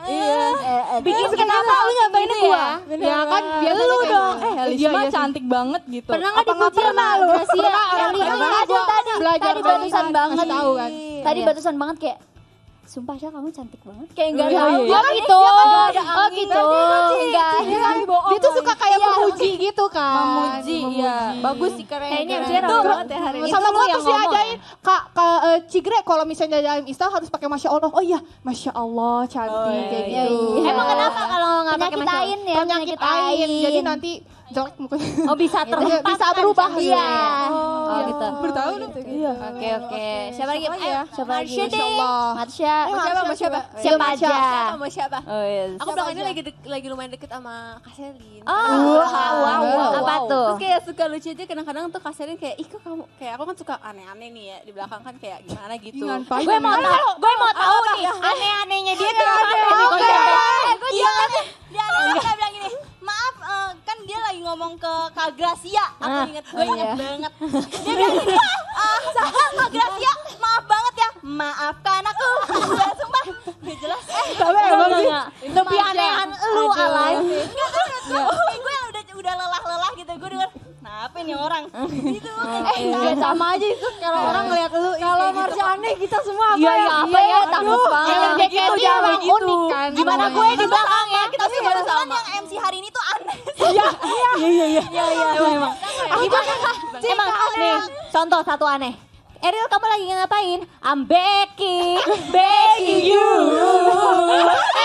Speaker 2: Iya. Eh,
Speaker 1: eh, eh, bikin kenapa lu nyampainnya gitu gua? Ya, kan dia lu iya. dong. Eh mah cantik
Speaker 2: banget gitu. Pernah enggak dipuji sama lu? Pernah. Elis tadi belajar tadi batusan banget tahu kan. Tadi barusan banget kayak
Speaker 4: sumpah ya kamu
Speaker 1: cantik
Speaker 3: banget
Speaker 2: kayak
Speaker 4: enggak oh, tahu iya. oh, itu, iya. kan itu oh gitu enggak dia tuh suka kayak iya. memuji gitu kan memuji Iya. bagus sih keren
Speaker 2: kayaknya dia banget ya hari ini sama gua terus diajain kak eh, Cigre kalau misalnya jalan Insta harus pakai masya Allah oh iya masya Allah cantik oh, iya, kayak gitu emang kenapa kalau nggak pakai masya Allah penyakit ain ya, jadi nanti jelek Oh bisa terlihat bisa berubah iya. Oh, oh gitu. Bertahu gitu, Iya. Oke oke. Siapa lagi? Ayo, siapa lagi? Marsha deh. Marsha. Siapa siapa? Siapa aja? Sama siapa? Oh iya. Aku belakang ini
Speaker 3: lagi lagi lumayan deket sama Kaselin. Oh wow wow. Apa tuh? Terus
Speaker 2: kayak suka lucu aja kadang-kadang tuh Kaselin kayak ih kok kamu kayak aku kan suka aneh-aneh nih ya di belakang kan kayak gimana gitu. Gue mau tahu, gue mau tahu nih aneh-anehnya dia tuh. Oke. Gue jangan dia bilang gini maaf uh, kan dia lagi ngomong ke Kak Gracia aku ah, inget gue oh inget iya. banget dia bilang gini uh, Kak Gracia maaf banget ya maafkan aku sumpah gak jelas eh
Speaker 1: tapi emang lebih aneh-aneh lu alay enggak itu. gue
Speaker 2: yang udah udah lelah-lelah gitu gue denger nah apa orang gitu.
Speaker 1: gitu eh, eh iya. sama
Speaker 2: aja itu kalau iya. orang ngeliat lu iya, kalau gitu. Marsha aneh kita semua apa iya, iya ya apa ya takut banget yang begitu jangan begitu gimana gue di belakang ya kita semua sama yang MC hari ini
Speaker 1: tuh aneh iya iya iya iya iya
Speaker 2: emang ya? emang nih contoh satu aneh Ariel kamu lagi ngapain? I'm begging, begging you.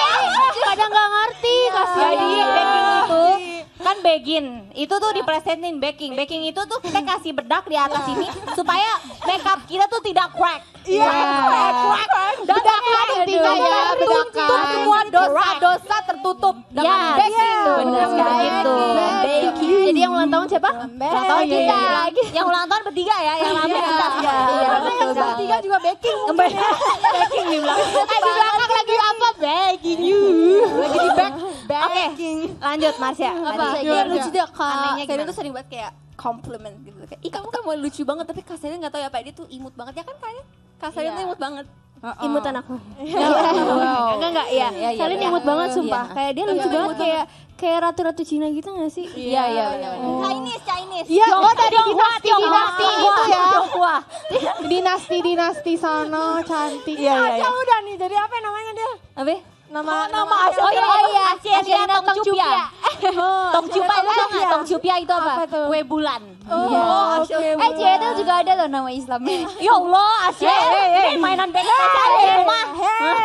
Speaker 2: eh, pada nggak ngerti, kasihan. Jadi begging itu kan begin itu tuh iya. dipresentin baking baking itu tuh kita kasih bedak di atas iya. ini supaya makeup kita tuh tidak crack iya yeah. crack crack bedak tidak ya bedakan semua dosa dosa tertutup dengan yeah. baking yeah. benar sekali itu baking jadi yang ulang tahun siapa ulang tahun kita yang ulang tahun bertiga ya yang lama iya. kita karena yang bertiga juga baking baking ya. di belakang eh, di belakang lagi apa baking you lagi di back Oke,
Speaker 1: lanjut Marsha. Ya. Apa? Iya, kayak lucu dia kak Serena tuh sering banget
Speaker 2: kayak compliment gitu kayak ih kamu kan mau lucu banget tapi kak nggak tahu ya pak dia tuh imut banget ya kan kayaknya kak Serena ya? tuh iya. imut banget Uh -oh. imut anakku. Enggak enggak ya. Yeah, Kalian imut banget iya. sumpah. Kayak dia lucu banget kayak kayak ratu-ratu Cina gitu gak sih? Iya, iya. Oh. Chinese, Chinese. Iya, oh tadi dinasti, dinasti itu ya. Tionghoa. Dinasti-dinasti sana cantik. Iya, iya. Ah, udah nih. Jadi apa namanya dia? Apa? nama oh, nama Asia. Oh iya iya. Asia Tong Cupia. Eh, eh, oh, Tong Cupia itu apa? nggak? Tong Cupia itu apa? apa itu? Kue bulan. Oh, yeah. oh okay, Eh Cia itu juga ada loh nama Islamnya. ya Allah Asia. Hey, hey, hey. mainan beda eh, dari rumah.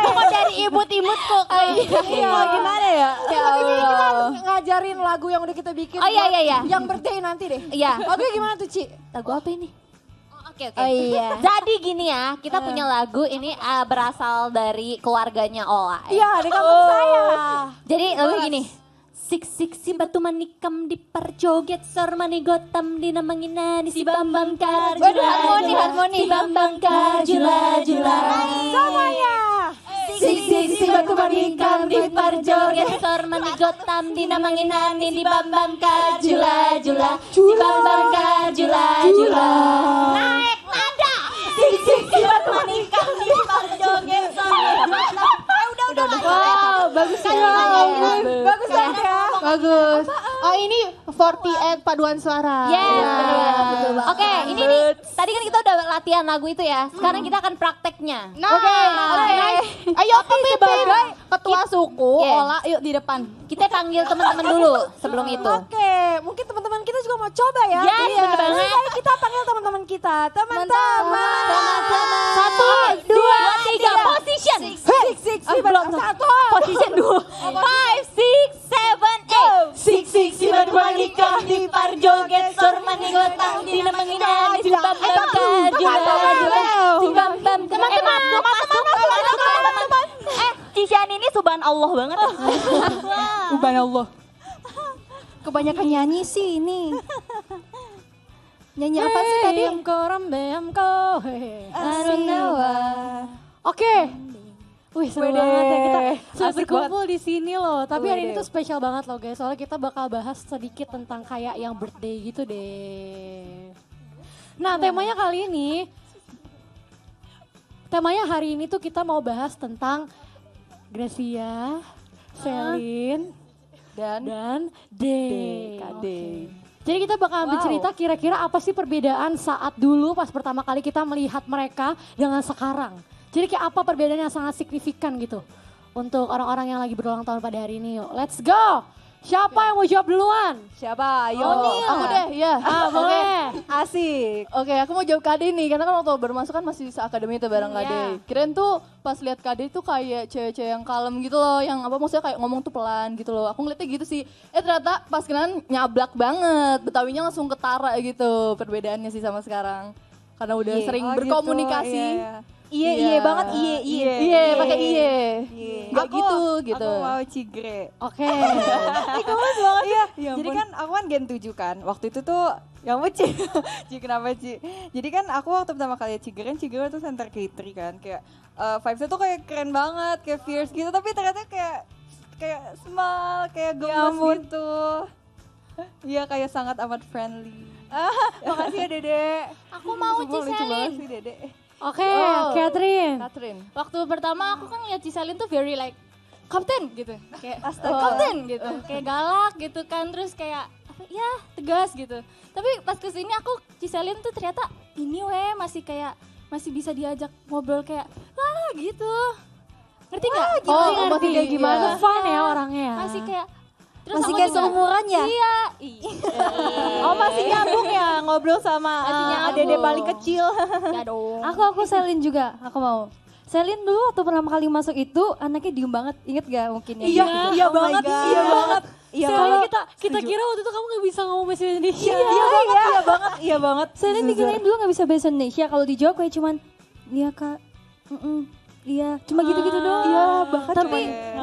Speaker 2: Kok dari ibut imut kok. Iya ya gimana ya? Ya Allah. Kita
Speaker 3: ngajarin lagu yang udah kita bikin. Oh iya iya iya. Yang berarti nanti deh. Iya. Oke gimana tuh Ci?
Speaker 2: Lagu apa ini?
Speaker 1: Oke, okay, oke. Okay. Oh iya. Jadi
Speaker 2: gini ya, kita uh. punya lagu ini uh, berasal dari keluarganya Ola. Ya. Iya, ya, di kampung oh. saya. Jadi lagu gini. Sik sik si batu manikam diperjoget sor mani gotam di namangina di si bambang kar Waduh harmoni harmoni Si bambang kar jula jula Semuanya Sik sik si batu manikam di sor mani gotam di namangina di bambang kar jula jula Si bambang kar jula jula Naik nada Sik sik si batu manikam di sor mani gotam udah udah. Wow, bagus ya. Bagus ya. Bagus. Oh, ini 48 paduan suara. Yes, Oke, ini nih tadi kan kita udah latihan lagu itu ya. Sekarang kita akan prakteknya. Oke. Ayo pemimpin ketua suku Ola yuk di depan. Kita panggil teman-teman dulu sebelum itu. Oke, mungkin teman-teman kita juga mau coba ya. Yes, benar banget. Kita panggil teman-teman kita. Teman-teman. Teman-teman. Satu, dua, tiga, position. Six, six, six, six, satu
Speaker 1: posisi dua
Speaker 2: five six seven
Speaker 1: eight six six sembilan wanita di parjoget sor maning letang di nemengina di bam bam kajula di bam bam teman-teman teman-teman teman-teman
Speaker 2: eh Cisian ini suban Allah banget ya Allah kebanyakan nyanyi sih ini Nyanyi apa sih tadi?
Speaker 3: Bayam ko,
Speaker 2: Arunawa.
Speaker 3: Oke, okay. Wih seru Wede. banget ya kita sudah berkumpul di sini loh. Tapi Wede. hari ini tuh spesial banget loh guys. Soalnya kita bakal bahas sedikit tentang kayak yang birthday gitu deh. Nah, nah. temanya kali ini, temanya hari ini tuh kita mau bahas tentang Gracia, Selin, dan dan D. D. Jadi kita bakal wow. bercerita kira-kira apa sih perbedaan saat dulu pas pertama kali kita melihat mereka dengan sekarang jadi kayak apa perbedaannya sangat signifikan gitu untuk orang-orang yang lagi berulang tahun pada hari ini. Yuk, let's go. Siapa yang mau jawab duluan? Siapa? Ayo. Oh, nih, aku deh, ya. Ah, boleh.
Speaker 2: Asik. Oke, okay, aku mau jawab kade nih, karena kan waktu baru masuk kan masih akademi itu bareng iya. kade. Yeah. Keren tuh pas lihat kade tuh kayak cewek-cewek yang kalem gitu loh, yang apa maksudnya kayak ngomong tuh pelan gitu loh. Aku ngeliatnya gitu sih. Eh ternyata pas kenalan nyablak banget, Betawinya langsung ketara gitu. Perbedaannya sih sama sekarang. Karena udah yeah. sering oh, gitu. berkomunikasi. Gitu, iya, yeah iye yeah. iye iya banget iye iye iye iya, iya, pakai iye nggak gitu gitu aku mau cigre oke okay. mas kamu banget iya, ya jadi kan aku kan gen 7 kan waktu itu tuh yang muci Ci kenapa Ci jadi kan aku waktu pertama kali cigre kan cigre itu center K3 kan kayak uh, vibesnya tuh kayak keren banget kayak fierce gitu tapi ternyata kayak kayak small kayak ya gemes ya gitu Iya kayak sangat amat friendly.
Speaker 1: Ah, makasih ya Dede.
Speaker 2: Aku mau Ciselin. Lucu banget sih Dede. Oke, okay, oh. Ya, Catherine. Catherine. Waktu pertama aku kan ngeliat Cisalin tuh very like Kapten gitu. Kayak Astaga. Oh, kapten gitu. Oh. Kayak galak gitu kan terus kayak apa ya tegas gitu. Tapi pas kesini aku Cisalin tuh ternyata ini weh masih kayak masih bisa diajak ngobrol kayak lah gitu.
Speaker 3: Ngerti nggak? Gitu, oh, ngerti. kayak iya. gimana? Yeah. Fun ya iya. orangnya. Masih kayak Terus masih kayak seumuran ya? Iya. iya. oh masih nyambung
Speaker 2: Iya, ngobrol sama uh, adik paling kecil. Iya dong. Aku aku Selin juga, aku mau. Selin dulu atau pertama kali masuk itu anaknya diem banget, inget gak mungkin ya? Iya, iya, iya oh banget, iya banget.
Speaker 3: Iya Soalnya kita kita setuju. kira waktu itu kamu gak bisa ngomong bahasa Indonesia. Iya, iya, banget, iya, iya banget, iya banget. Selin dikirain
Speaker 2: dulu gak bisa bahasa Indonesia, kalau Jawa kayak cuman, iya kak, mm -mm, Iya, cuma ah. gitu-gitu ah, doang. Iya, bahkan tapi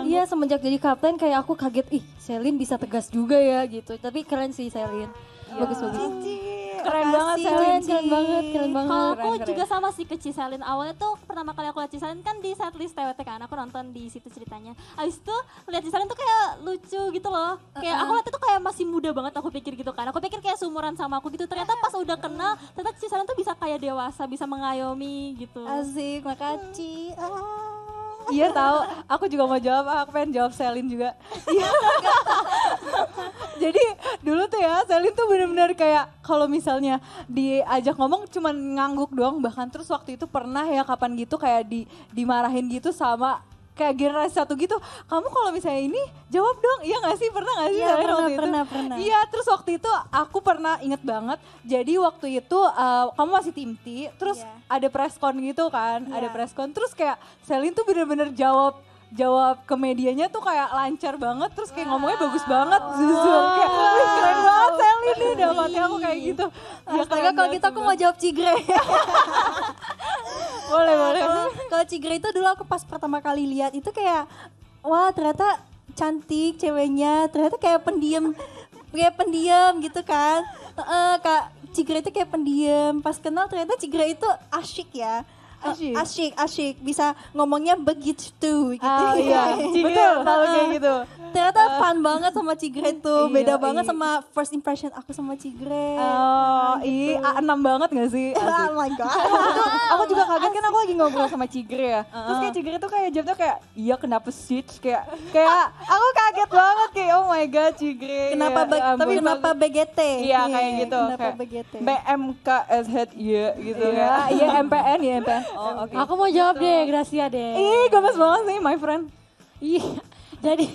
Speaker 2: iya semenjak jadi kapten kayak aku kaget, ih, Selin bisa
Speaker 3: tegas juga ya gitu. Tapi keren sih Selin.
Speaker 2: Bagus-bagus. Iya. Bagus,
Speaker 1: bagus keren banget Selin
Speaker 2: keren banget keren banget kalau aku keren. juga sama sih ke Cisalin awalnya tuh pertama kali aku lihat Cisalin kan di setlist TWT kan aku nonton di situ ceritanya abis itu lihat Cisalin tuh kayak lucu gitu loh kayak uh -uh. aku uh-uh. lihat tuh kayak masih muda banget aku pikir gitu kan aku pikir kayak seumuran sama aku gitu ternyata uh-uh. pas udah kenal ternyata Cisalin tuh bisa kayak dewasa bisa mengayomi gitu asik makasih
Speaker 1: hmm. ah
Speaker 2: iya tahu aku juga mau jawab ah, aku pengen jawab Selin juga iya jadi dulu tuh ya Selin tuh bener-bener kayak kalau misalnya diajak ngomong cuman ngangguk doang bahkan terus waktu itu pernah ya kapan gitu kayak di dimarahin gitu sama kayak generasi satu gitu kamu kalau misalnya ini jawab dong iya gak sih pernah gak sih iya, pernah, pernah, pernah. iya terus waktu itu aku pernah inget banget jadi waktu itu uh, kamu masih tim T terus yeah. ada con gitu kan yeah. ada con. terus kayak Selin tuh bener-bener jawab jawab ke medianya tuh kayak lancar banget terus kayak ngomongnya bagus banget jujur kayak keren banget Sally ini dapatnya aku kayak gitu ya kalau kalau gitu aku mau jawab Cigre boleh boleh kalau Cigre itu dulu aku pas pertama kali lihat itu kayak wah ternyata cantik ceweknya ternyata kayak pendiam kayak pendiam gitu kan uh, kak Cigre itu kayak pendiam pas kenal ternyata Cigre itu asyik ya asyik. asyik asyik bisa ngomongnya begitu gitu oh, iya. betul kalau kayak uh-uh. gitu ternyata uh, fun banget sama Cigre tuh iya, beda iya. banget sama first impression aku sama Cigre oh iya gitu. a enam banget gak sih oh my god aku juga kaget kan aku lagi ngobrol sama Cigre ya uh-uh. terus kayak Cigre tuh kayak jawabnya kayak iya kenapa sih kayak kayak aku kaget banget kayak oh my god Cigre kenapa ya, ya, tapi kenapa BGT iya kayak gitu kenapa kayak BGT BMKSH
Speaker 3: gitu iya gitu ya iya MPN ya MPN Oh, okay. Aku mau jawab gitu. deh, Gracia deh. Ih, gemes banget sih, my friend. Iya, jadi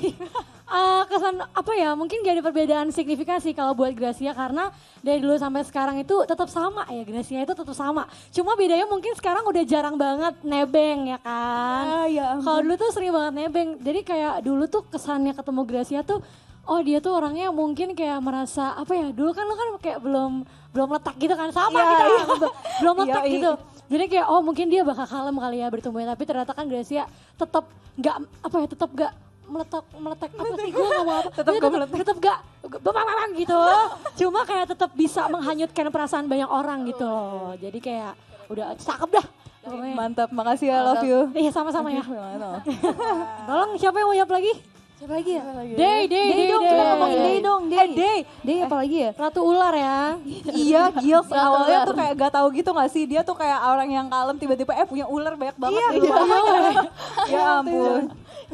Speaker 3: uh, kesan apa ya? Mungkin gak ada perbedaan signifikasi kalau buat Gracia karena dari dulu sampai sekarang itu tetap sama ya Gracia itu tetap sama. Cuma bedanya mungkin sekarang udah jarang banget nebeng ya kan. Ah, ya. Kalau dulu tuh sering banget nebeng. Jadi kayak dulu tuh kesannya ketemu Gracia tuh oh dia tuh orangnya mungkin kayak merasa apa ya dulu kan lo kan kayak belum belum letak gitu kan sama yeah. kita gitu, iya. yeah.
Speaker 1: belum letak yeah, iya. gitu
Speaker 3: jadi kayak oh mungkin dia bakal kalem kali ya bertumbuhnya tapi ternyata kan Gracia tetap nggak apa ya tetap nggak meletak meletak apa sih gue nggak mau apa tetap nggak meletak tetap gak bapak gitu cuma kayak tetap bisa menghanyutkan perasaan banyak orang gitu loh jadi kayak udah cakep dah Mantap,
Speaker 2: makasih
Speaker 1: ya, love you. Iya, sama-sama ya.
Speaker 3: Tolong siapa yang mau jawab lagi? Siapa
Speaker 1: lagi ya? Day, day, day, dong, kita
Speaker 3: ngomongin day dong, day. Eh, day. Day apa lagi ya? Ratu ular ya. iya, Gils iya awalnya tuh
Speaker 2: kayak gak tahu gitu gak sih? Dia tuh kayak orang yang kalem tiba-tiba eh punya ular banyak banget. Iya,
Speaker 1: iya. ya ampun.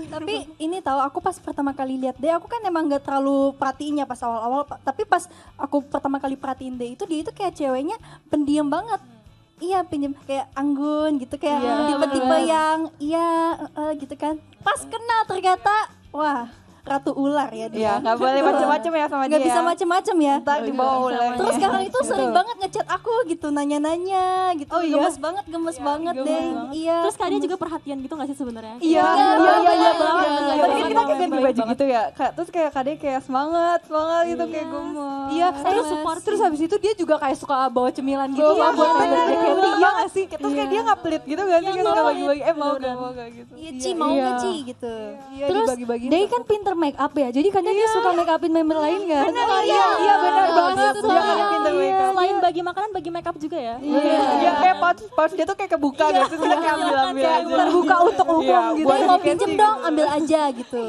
Speaker 2: tapi ini tahu aku pas pertama kali lihat dia aku kan emang gak terlalu perhatiinnya pas awal-awal tapi pas aku pertama kali perhatiin dia itu dia itu kayak ceweknya pendiam banget hmm. iya pinjam kayak anggun gitu kayak iya. tipe-tipe yeah, yang iya uh, gitu kan pas kena ternyata 哇。ratu ular ya dia. Iya, ya. gak boleh macam-macam ya sama gak dia. Gak ya. bisa macam-macam ya. Entar oh, dibawa ular. Terus sekarang itu sering banget ngechat aku gitu nanya-nanya gitu. Oh, iya? Gemes banget, gemes iya, banget gemes deh. Banget. Iya. Terus kalian juga perhatian gitu gak
Speaker 3: sih
Speaker 1: sebenarnya? Iya, iya, iya, iya, iya iya, iya, iya kita kayak ganti baju
Speaker 2: gitu ya. Kayak Terus kayak kadang kayak semangat, semangat gitu kayak gemes. Iya, terus support. Terus habis itu dia juga kayak suka bawa cemilan gitu ya buat JKT. Iya gak sih? Terus kayak dia ngaplit gitu gak sih? Kayak bagi-bagi, eh mau gak mau gak gitu. Iya, Ci mau gak Ci gitu. Iya, dibagi-bagi. Dia kan pintar pinter make up ya. Jadi kan dia iya. suka make upin member lain kan? Benar, oh, iya. iya, iya benar iya, banget. Iya. Selain bagi makanan, bagi make up
Speaker 3: juga ya.
Speaker 1: Iya. kayak
Speaker 2: pouch, pouch dia tuh kayak kebuka gitu. Terus kayak ambil-ambil aja. Terbuka untuk umum gitu. Mau pinjem dong, ambil aja
Speaker 3: gitu.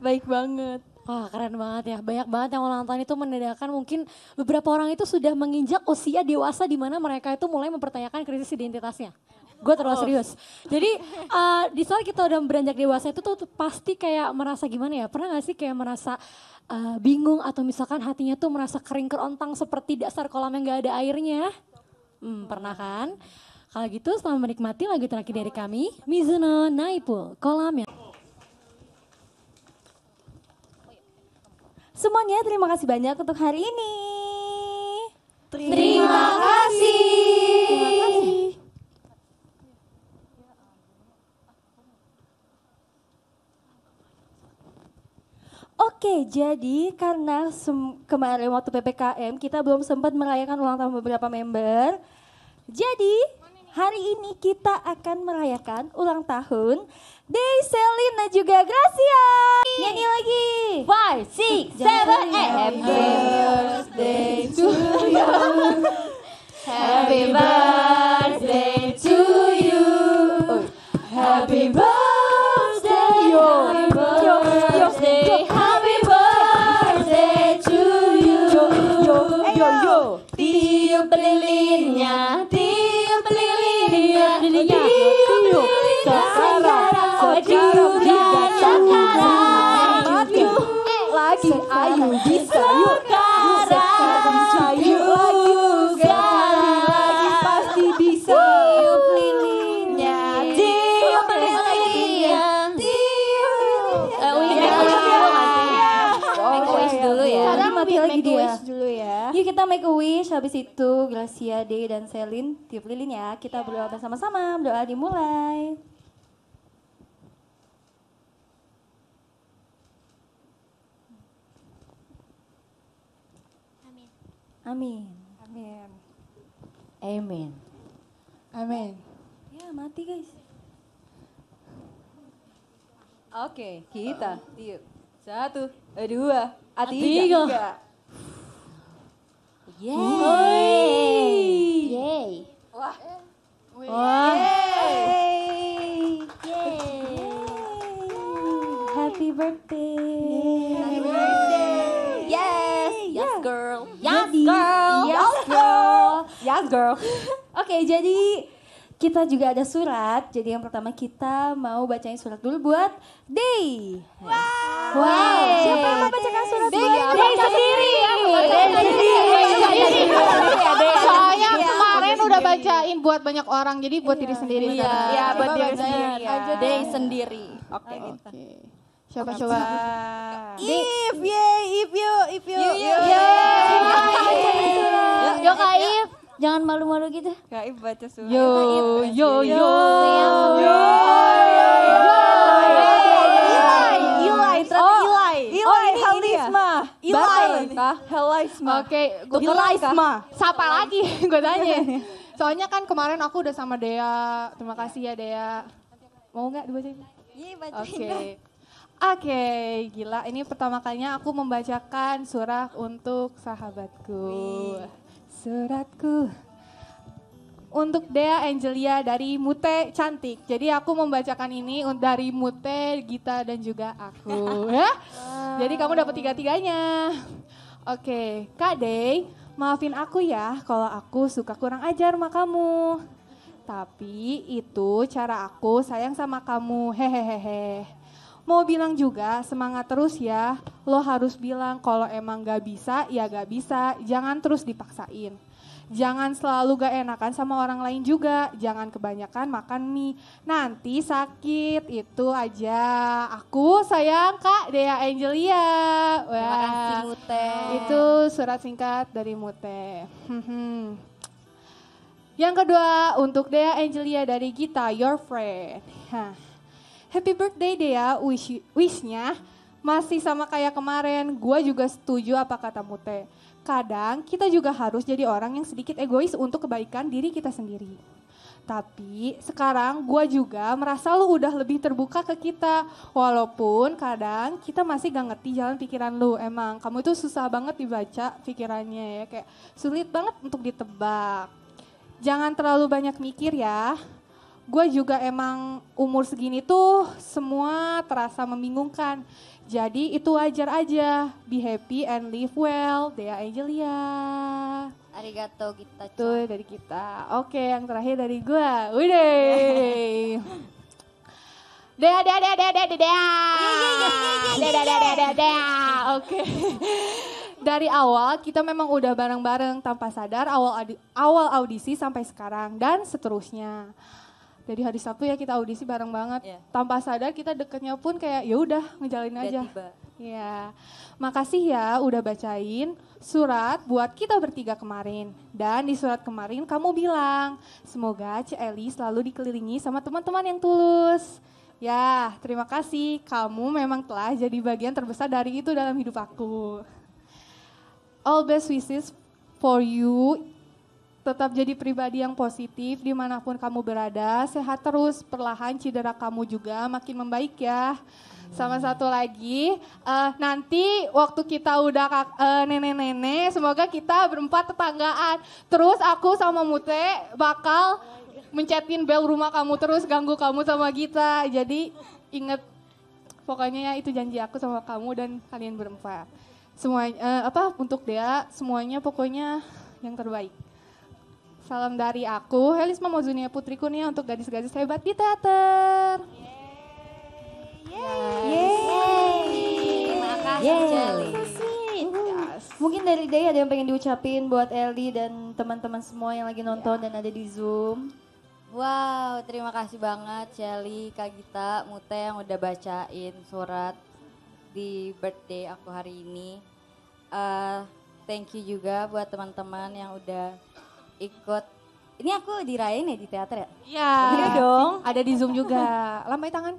Speaker 3: Baik banget. Wah keren banget ya, banyak banget yang ulang tahun itu menandakan mungkin beberapa orang itu sudah menginjak usia dewasa di mana mereka itu mulai mempertanyakan krisis identitasnya gue terlalu oh. serius. Jadi uh, di saat kita udah beranjak dewasa itu tuh pasti kayak merasa gimana ya? Pernah gak sih kayak merasa uh, bingung atau misalkan hatinya tuh merasa kering kerontang seperti dasar kolam yang gak ada airnya? Hmm, pernah kan? Kalau gitu selamat menikmati lagu terakhir dari kami, Mizuno Naipul, kolam yang...
Speaker 2: Semuanya terima kasih banyak untuk hari ini.
Speaker 1: Terima kasih.
Speaker 3: Oke, jadi
Speaker 2: karena kemarin waktu PPKM kita belum sempat merayakan ulang tahun beberapa member. Jadi hari ini kita akan merayakan ulang tahun Day Selina juga Gracia. Nyanyi lagi. Five, six, seven,
Speaker 4: eight. Happy birthday to you. Happy birthday to you. Happy birthday.
Speaker 2: yo, yo, yo.
Speaker 4: finish habis itu Gracia Day dan
Speaker 2: Selin tiup lilin ya. Kita berdoa bersama-sama. berdoa dimulai. Amin. Amin.
Speaker 3: Amin. Amin. Amin.
Speaker 2: Ya mati guys. Oke, okay, kita tiup. Satu, dua,
Speaker 1: tiga. tiga. Yeay. Yeay. Yeay. Wah. Wah. Yeay. Happy birthday. Happy birthday.
Speaker 2: Yes. Yes girl. Yes girl. Yes girl. Yes girl. Oke, okay, jadi kita juga ada surat. Jadi yang pertama kita mau bacain surat dulu buat Day. Wow.
Speaker 1: wow. wow. Siapa yang mau bacakan surat Day? Day, Day sendiri ya. Day sendiri. Soalnya kemarin udah bacain
Speaker 2: buat banyak orang. Jadi buat diri sendiri. Iya, buat diri sendiri. Day sendiri. Oke. Coba coba. If, yay, if you, if you. Yo, Yo, If. Jangan malu-malu gitu. Gaib baca surat. Yo, yo, yo, yo, yo, yo yo yo yo yo yo yo yo yo Oke, yo. Siapa lagi? Gue tanya. Soalnya kan kemarin aku udah sama Dea. Terima kasih ya Dea. Mau nggak yo. Iya,
Speaker 4: yo Oke. Oke,
Speaker 2: okay, gila. Ini pertama kalinya aku membacakan surah untuk sahabatku. Wih. Suratku untuk Dea Angelia dari Mute Cantik. Jadi aku membacakan ini dari Mute, Gita dan juga aku ya. Wow. Jadi kamu dapat tiga-tiganya. Oke, Kak Dey, maafin aku ya kalau aku suka kurang ajar sama kamu. Tapi itu cara aku sayang sama kamu. Hehehehe mau bilang juga semangat terus ya. Lo harus bilang kalau emang gak bisa, ya gak bisa. Jangan terus dipaksain. Jangan selalu gak enakan sama orang lain juga. Jangan kebanyakan makan mie. Nanti sakit. Itu aja. Aku sayang Kak Dea Angelia. Wah, kasih, Mute. Itu surat singkat dari Mute. Yang kedua untuk Dea Angelia dari Gita Your Friend. Hah happy birthday Dea wish wishnya masih sama kayak kemarin. Gua juga setuju apa kata Mute. Kadang kita juga harus jadi orang yang sedikit egois untuk kebaikan diri kita sendiri. Tapi sekarang gue juga merasa lu udah lebih terbuka ke kita. Walaupun kadang kita masih gak ngerti jalan pikiran lu. Emang kamu itu susah banget dibaca pikirannya ya. Kayak sulit banget untuk ditebak. Jangan terlalu banyak mikir ya gue juga emang umur segini tuh semua terasa membingungkan. Jadi itu wajar aja. Be happy and live well. Dea Angelia.
Speaker 4: Arigato kita.
Speaker 2: Tuh dari kita. Oke yang terakhir dari gue. Wede. Dea, dea, dea, dea, dea, dea. Dea, dea, dea, dea, dea. dea Oke. Dari awal kita memang udah bareng-bareng tanpa sadar awal awal audisi sampai sekarang dan seterusnya. Jadi hari Sabtu ya kita audisi bareng banget. Yeah. Tanpa sadar kita deketnya pun kayak ya udah ngejalin aja. Iya. Ya, makasih ya udah bacain surat buat kita bertiga kemarin. Dan di surat kemarin kamu bilang, semoga Celi selalu dikelilingi sama teman-teman yang tulus. Ya, terima kasih. Kamu memang telah jadi bagian terbesar dari itu dalam hidup aku. All best wishes for you Tetap jadi pribadi yang positif dimanapun kamu berada. Sehat terus, perlahan cedera kamu juga makin membaik ya. Sama satu lagi, uh, nanti waktu kita udah nenek eh, nenek-nenek, semoga kita berempat tetanggaan. Terus aku sama Mute bakal mencetin bel rumah kamu terus, ganggu kamu sama kita. Jadi inget, pokoknya ya itu janji aku sama kamu dan kalian berempat. Semuanya, uh, eh, apa, untuk dia semuanya pokoknya yang terbaik. Salam dari aku, Helisma Mozunia Putri Kurnia untuk gadis-gadis hebat di teater.
Speaker 1: Yeay. Yeay. Yeay. Yeay. Terima kasih,
Speaker 2: Mungkin dari Day ada yang pengen diucapin buat Eli dan teman-teman semua yang lagi nonton yeah.
Speaker 4: dan ada di Zoom. Wow, terima kasih banget Shelly, Kak Gita, Mute yang udah bacain surat di birthday aku hari ini. Uh, thank you juga buat teman-teman yang udah ikut ini aku dirayain ya di teater ya?
Speaker 2: Iya. Iya dong. Ada di Zoom juga.
Speaker 4: Lambai tangan.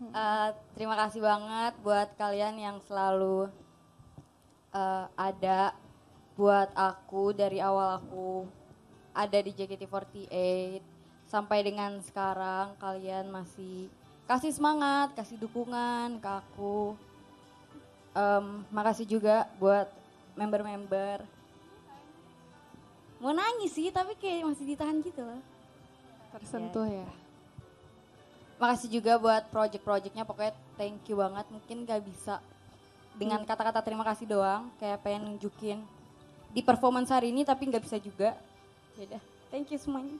Speaker 4: Uh, terima kasih banget buat kalian yang selalu uh, ada buat aku dari awal aku ada di JKT48 sampai dengan sekarang kalian masih kasih semangat, kasih dukungan ke aku. Um, makasih juga buat member-member mau nangis sih tapi kayak masih ditahan gitu loh tersentuh ya, ya. Gitu. makasih juga buat project-projectnya pokoknya thank you banget mungkin gak bisa dengan hmm. kata-kata terima kasih doang kayak pengen nunjukin di performance hari ini tapi nggak bisa juga ya udah thank you semuanya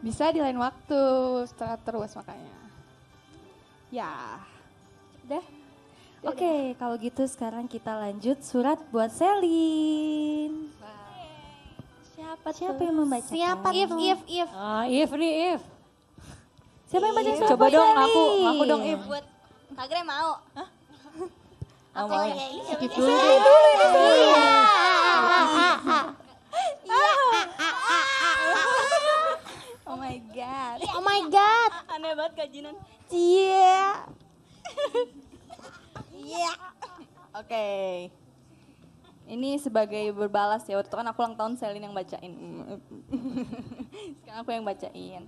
Speaker 2: bisa di lain waktu setelah terus
Speaker 1: makanya
Speaker 4: ya udah oke
Speaker 2: okay, kalau gitu sekarang kita lanjut surat buat Selin
Speaker 3: Siapa Siapa yang membaca? Siapa if, tuh? If, if, ah, if. nih, if. Siapa yang baca Siapa Coba dong, aku, aku dong, if.
Speaker 2: Buat Gre mau. Hah?
Speaker 3: Aku oh,
Speaker 1: ya,
Speaker 2: Skip dulu. Skip dulu. Iya. Oh my god. Oh my god. Aneh banget kajinan. iya Iya. Oke. Ini sebagai berbalas ya, waktu itu kan aku ulang tahun Selin yang bacain. Sekarang aku yang bacain.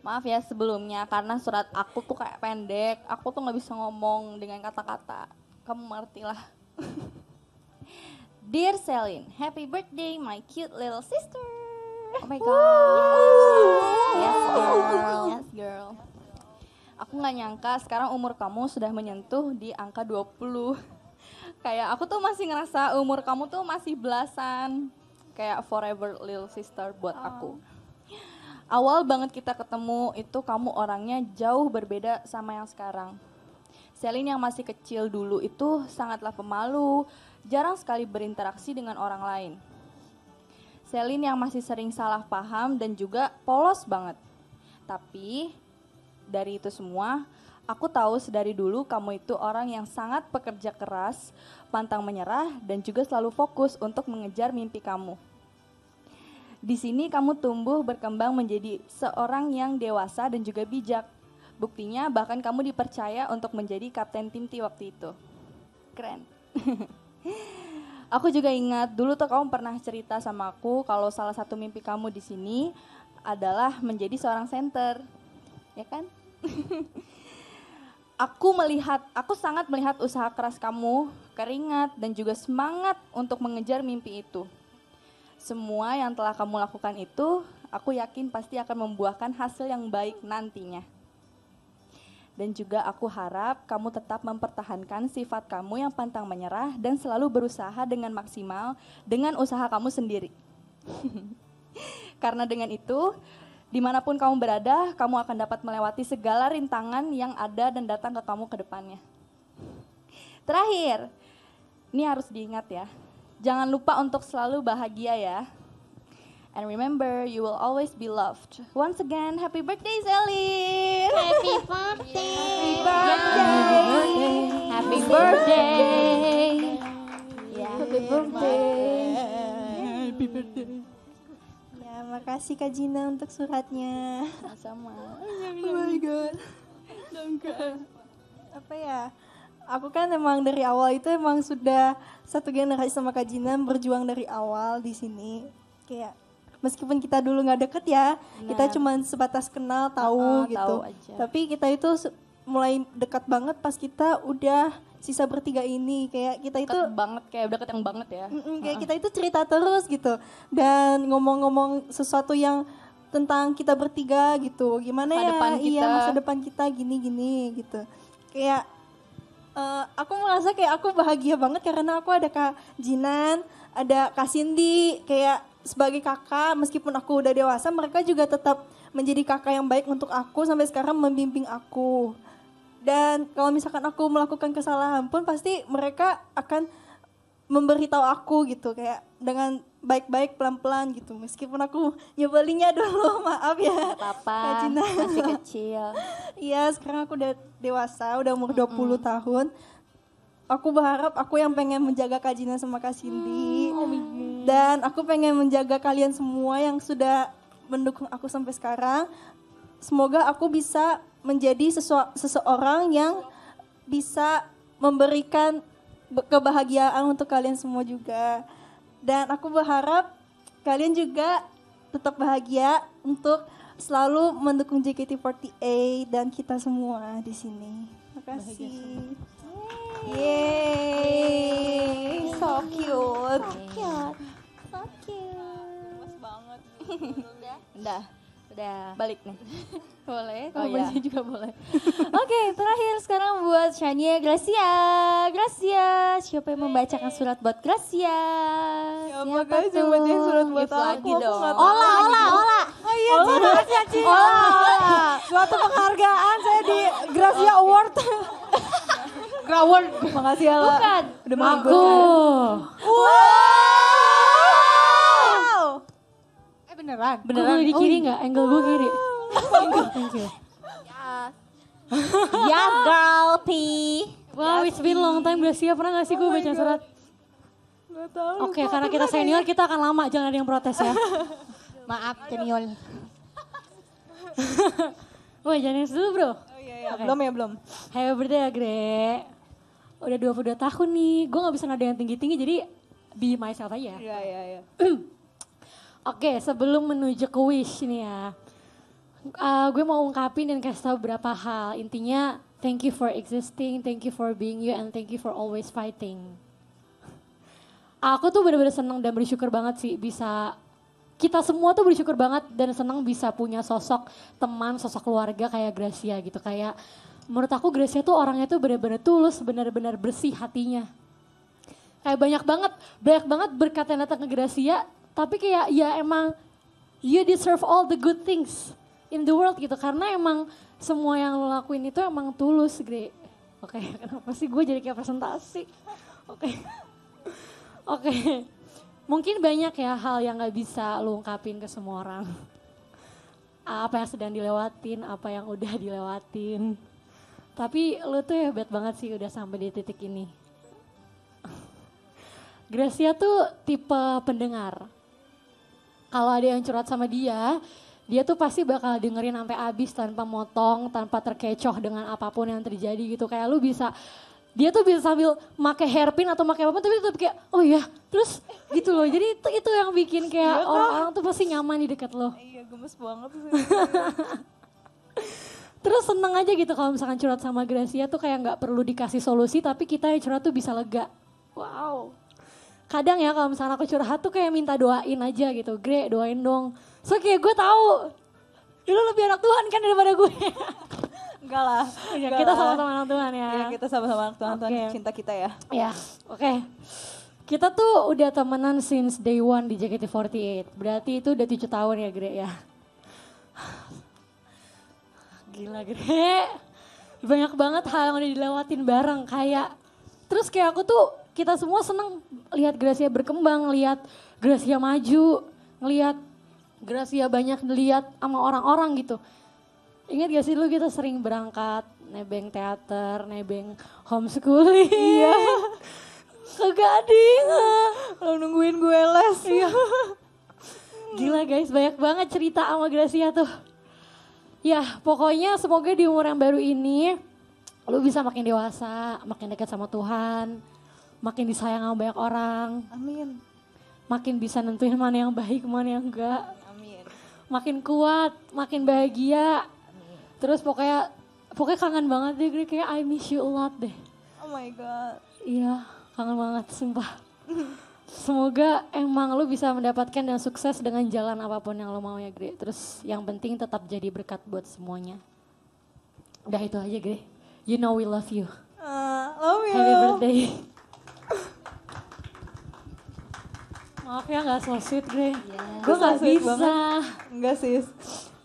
Speaker 2: Maaf ya sebelumnya, karena surat aku tuh kayak pendek, aku tuh gak bisa ngomong dengan kata-kata. Kamu lah. Dear Selin, happy birthday my cute little sister. Oh my god. Yes. girl. Yes girl. Aku gak nyangka sekarang umur kamu sudah menyentuh di angka 20 kayak aku tuh masih ngerasa umur kamu tuh masih belasan kayak forever little sister buat oh. aku awal banget kita ketemu itu kamu orangnya jauh berbeda sama yang sekarang Selin yang masih kecil dulu itu sangatlah pemalu, jarang sekali berinteraksi dengan orang lain. Selin yang masih sering salah paham dan juga polos banget. Tapi dari itu semua, Aku tahu sedari dulu kamu itu orang yang sangat pekerja keras, pantang menyerah, dan juga selalu fokus untuk mengejar mimpi kamu. Di sini kamu tumbuh berkembang menjadi seorang yang dewasa dan juga bijak. Buktinya bahkan kamu dipercaya untuk menjadi kapten tim T waktu itu. Keren. aku juga ingat dulu tuh kamu pernah cerita sama aku kalau salah satu mimpi kamu di sini adalah menjadi seorang center. Ya kan? aku melihat, aku sangat melihat usaha keras kamu, keringat, dan juga semangat untuk mengejar mimpi itu. Semua yang telah kamu lakukan itu, aku yakin pasti akan membuahkan hasil yang baik nantinya. Dan juga aku harap kamu tetap mempertahankan sifat kamu yang pantang menyerah dan selalu berusaha dengan maksimal dengan usaha kamu sendiri. Karena dengan itu, Dimanapun kamu berada, kamu akan dapat melewati segala rintangan yang ada dan datang ke kamu ke depannya. Terakhir, ini harus diingat ya. Jangan lupa untuk selalu bahagia ya. And remember, you will always be loved. Once again, happy birthday, Selin. happy birthday! Happy birthday! Happy birthday!
Speaker 1: Happy birthday! Happy birthday!
Speaker 2: kasih Kak Jina untuk suratnya. Sama. oh my god. Dongker. Apa ya? Aku kan emang dari awal itu emang sudah satu generasi sama Kak Jina berjuang dari awal di
Speaker 1: sini. Kayak
Speaker 2: meskipun kita dulu nggak deket ya, Benar. kita iya. cuma sebatas kenal tahu uh, gitu. Tahu aja. Tapi kita itu mulai dekat banget pas kita udah sisa bertiga ini kayak kita itu banget kayak udah ketemu banget ya mm -mm, kayak uh -uh. kita itu cerita terus gitu dan ngomong-ngomong sesuatu yang tentang kita bertiga gitu gimana masa ya depan iya, kita. iya masa depan kita gini gini gitu kayak uh, aku merasa kayak aku bahagia banget karena aku ada kak Jinan ada kak Cindy kayak sebagai kakak meskipun aku udah dewasa mereka juga tetap menjadi kakak yang baik untuk aku sampai sekarang membimbing aku dan kalau misalkan aku melakukan kesalahan pun pasti mereka akan memberitahu aku gitu kayak dengan baik-baik pelan-pelan gitu meskipun aku nyebelinnya dulu maaf ya papa masih kecil iya sekarang aku udah dewasa udah umur mm -hmm. 20 tahun aku berharap aku yang pengen menjaga kajina sama Kak Cindy mm -hmm. dan aku pengen menjaga kalian semua yang sudah mendukung aku sampai sekarang semoga aku bisa menjadi seseorang yang bisa memberikan kebahagiaan untuk kalian semua juga. Dan aku berharap kalian juga tetap bahagia untuk selalu mendukung JKT48 dan kita semua di sini.
Speaker 1: Makasih.
Speaker 4: Yeay. So cute. So cute.
Speaker 1: So cute. Mas banget. Udah.
Speaker 4: Udah. Balik nih.
Speaker 1: boleh, kalau oh, iya. juga boleh.
Speaker 4: Oke, okay,
Speaker 2: terakhir sekarang buat Shania Gracia. Gracia, siapa yang membacakan surat buat Gracia? Siapa, siapa yang surat buat Give aku? Dong. Aku ola, ola, ola.
Speaker 1: Oh iya, ola. terima kasih Ola, ola.
Speaker 2: Suatu penghargaan saya di Gracia Award. Award.
Speaker 3: Makasih ya,
Speaker 1: Bukan. Udah aku. Wow beneran beneran gue di kiri oh, nggak gak?
Speaker 3: Iya. angle gue kiri oh.
Speaker 2: Ya,
Speaker 3: thank yeah girl P
Speaker 2: wow yeah,
Speaker 1: ya, it's been long time
Speaker 3: udah siap pernah gak sih oh gue baca surat
Speaker 1: Gak tahu. Oke, okay, karena kita senior ya?
Speaker 3: kita akan lama, jangan ada yang protes ya. Maaf, senior. Wah, jangan yang dulu bro. Oh iya, iya. Belum ya, belum. Happy birthday ya, Gre. Udah 22 tahun nih, gue gak bisa ngadain yang tinggi-tinggi, jadi be myself aja.
Speaker 2: Iya, iya, iya.
Speaker 3: Oke, sebelum menuju ke wish nih ya. Uh, gue mau ungkapin dan kasih tahu beberapa hal. Intinya, thank you for existing, thank you for being you, and thank you for always fighting. Aku tuh bener-bener seneng dan bersyukur banget sih bisa kita semua tuh bersyukur banget dan senang bisa punya sosok teman, sosok keluarga kayak Gracia gitu. Kayak menurut aku Gracia tuh orangnya tuh bener-bener tulus, bener-bener bersih hatinya. Kayak banyak banget, banyak banget berkat yang datang ke Gracia tapi kayak ya emang you deserve all the good things in the world gitu karena emang semua yang lo lakuin itu emang tulus gede oke okay, kenapa sih gue jadi kayak presentasi oke okay. oke okay. mungkin banyak ya hal yang nggak bisa lo ungkapin ke semua orang apa yang sedang dilewatin apa yang udah dilewatin tapi lo tuh hebat banget sih udah sampai di titik ini Gracia tuh tipe pendengar kalau ada yang curhat sama dia, dia tuh pasti bakal dengerin sampai habis tanpa motong, tanpa terkecoh dengan apapun yang terjadi gitu. Kayak lu bisa dia tuh bisa sambil make hairpin atau make apa tapi tetap kayak oh ya terus gitu loh jadi itu itu yang bikin kayak iya, orang-orang tuh pasti nyaman di dekat lo
Speaker 2: iya gemes banget sih
Speaker 3: terus seneng aja gitu kalau misalkan curhat sama Gracia tuh kayak nggak perlu dikasih solusi tapi kita yang curhat tuh bisa lega wow kadang ya kalau misalnya aku curhat tuh kayak minta doain aja gitu. Gre doain dong. So kayak gue tau, ya lu lebih anak Tuhan kan daripada gue. enggak lah. Iya, ya. iya, kita sama-sama anak Tuhan ya. ya kita sama-sama anak Tuhan, okay. Tuhan cinta kita ya. Iya, oke. Okay. Kita tuh udah temenan since day one di JKT48. Berarti itu udah tujuh tahun ya Gre ya. Gila Gre. Banyak banget hal yang udah dilewatin bareng kayak. Terus kayak aku tuh kita semua seneng lihat Gracia berkembang, lihat Gracia maju, ngelihat Gracia banyak dilihat sama orang-orang gitu. Ingat gak sih lu kita sering berangkat nebeng teater, nebeng homeschooling. Iya. Ke Gading. Lo nungguin gue les. Iya. Gila guys, banyak banget cerita sama Gracia tuh. Ya, pokoknya semoga di umur yang baru ini lu bisa makin dewasa, makin dekat sama Tuhan makin disayang sama banyak orang. Amin. Makin bisa nentuin mana yang baik, mana yang enggak. Amin. Makin kuat, makin bahagia. Amin. Terus pokoknya pokoknya kangen banget deh gue kayak I miss you a lot deh.
Speaker 2: Oh my god.
Speaker 3: Iya, kangen banget sumpah. Semoga emang lu bisa mendapatkan dan sukses dengan jalan apapun yang lu mau ya Gre. Terus yang penting tetap jadi berkat buat semuanya. Udah itu aja Gre. You know we love you.
Speaker 1: Uh, love you. Happy birthday.
Speaker 3: Maaf ya gak so sweet Dre. Yeah. Gue gak so bisa.
Speaker 2: Nggak sis.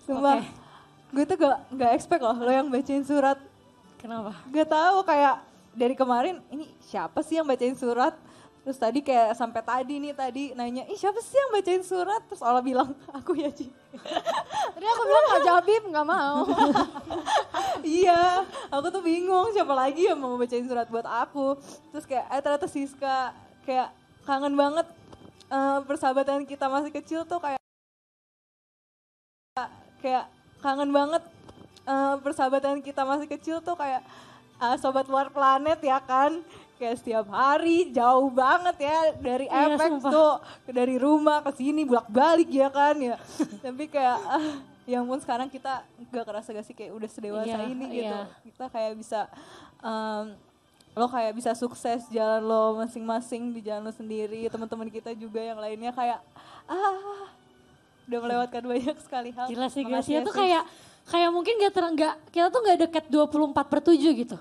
Speaker 2: Sumpah. Okay. Gue tuh gak, gak expect loh lo yang bacain surat. Kenapa? Gak tau. kayak dari kemarin ini siapa sih yang bacain surat? Terus tadi kayak sampai tadi nih tadi nanya, ih siapa sih yang bacain surat? Terus Allah bilang, aku ya Ci. Tadi aku bilang mau jawabin, nggak mau. iya, aku tuh bingung siapa lagi yang mau bacain surat buat aku. Terus kayak, eh ternyata Siska kayak kangen banget uh, persahabatan kita masih kecil tuh kayak kayak kangen banget uh, persahabatan kita masih kecil tuh kayak uh, sobat luar planet ya kan kayak setiap hari jauh banget ya dari iya, efek tuh dari rumah ke sini bolak balik ya kan ya tapi kayak uh, ah, yang pun sekarang kita gak kerasa gak sih kayak udah sedewasa iya, ini iya. gitu iya. kita kayak bisa um, lo kayak bisa sukses jalan lo masing-masing di jalan lo sendiri teman-teman kita juga yang lainnya kayak
Speaker 3: ah
Speaker 2: udah melewatkan banyak sekali hal gila sih gak sih itu ya ya, kayak
Speaker 3: kayak mungkin gak terang gak, kita tuh gak deket 24 per 7 gitu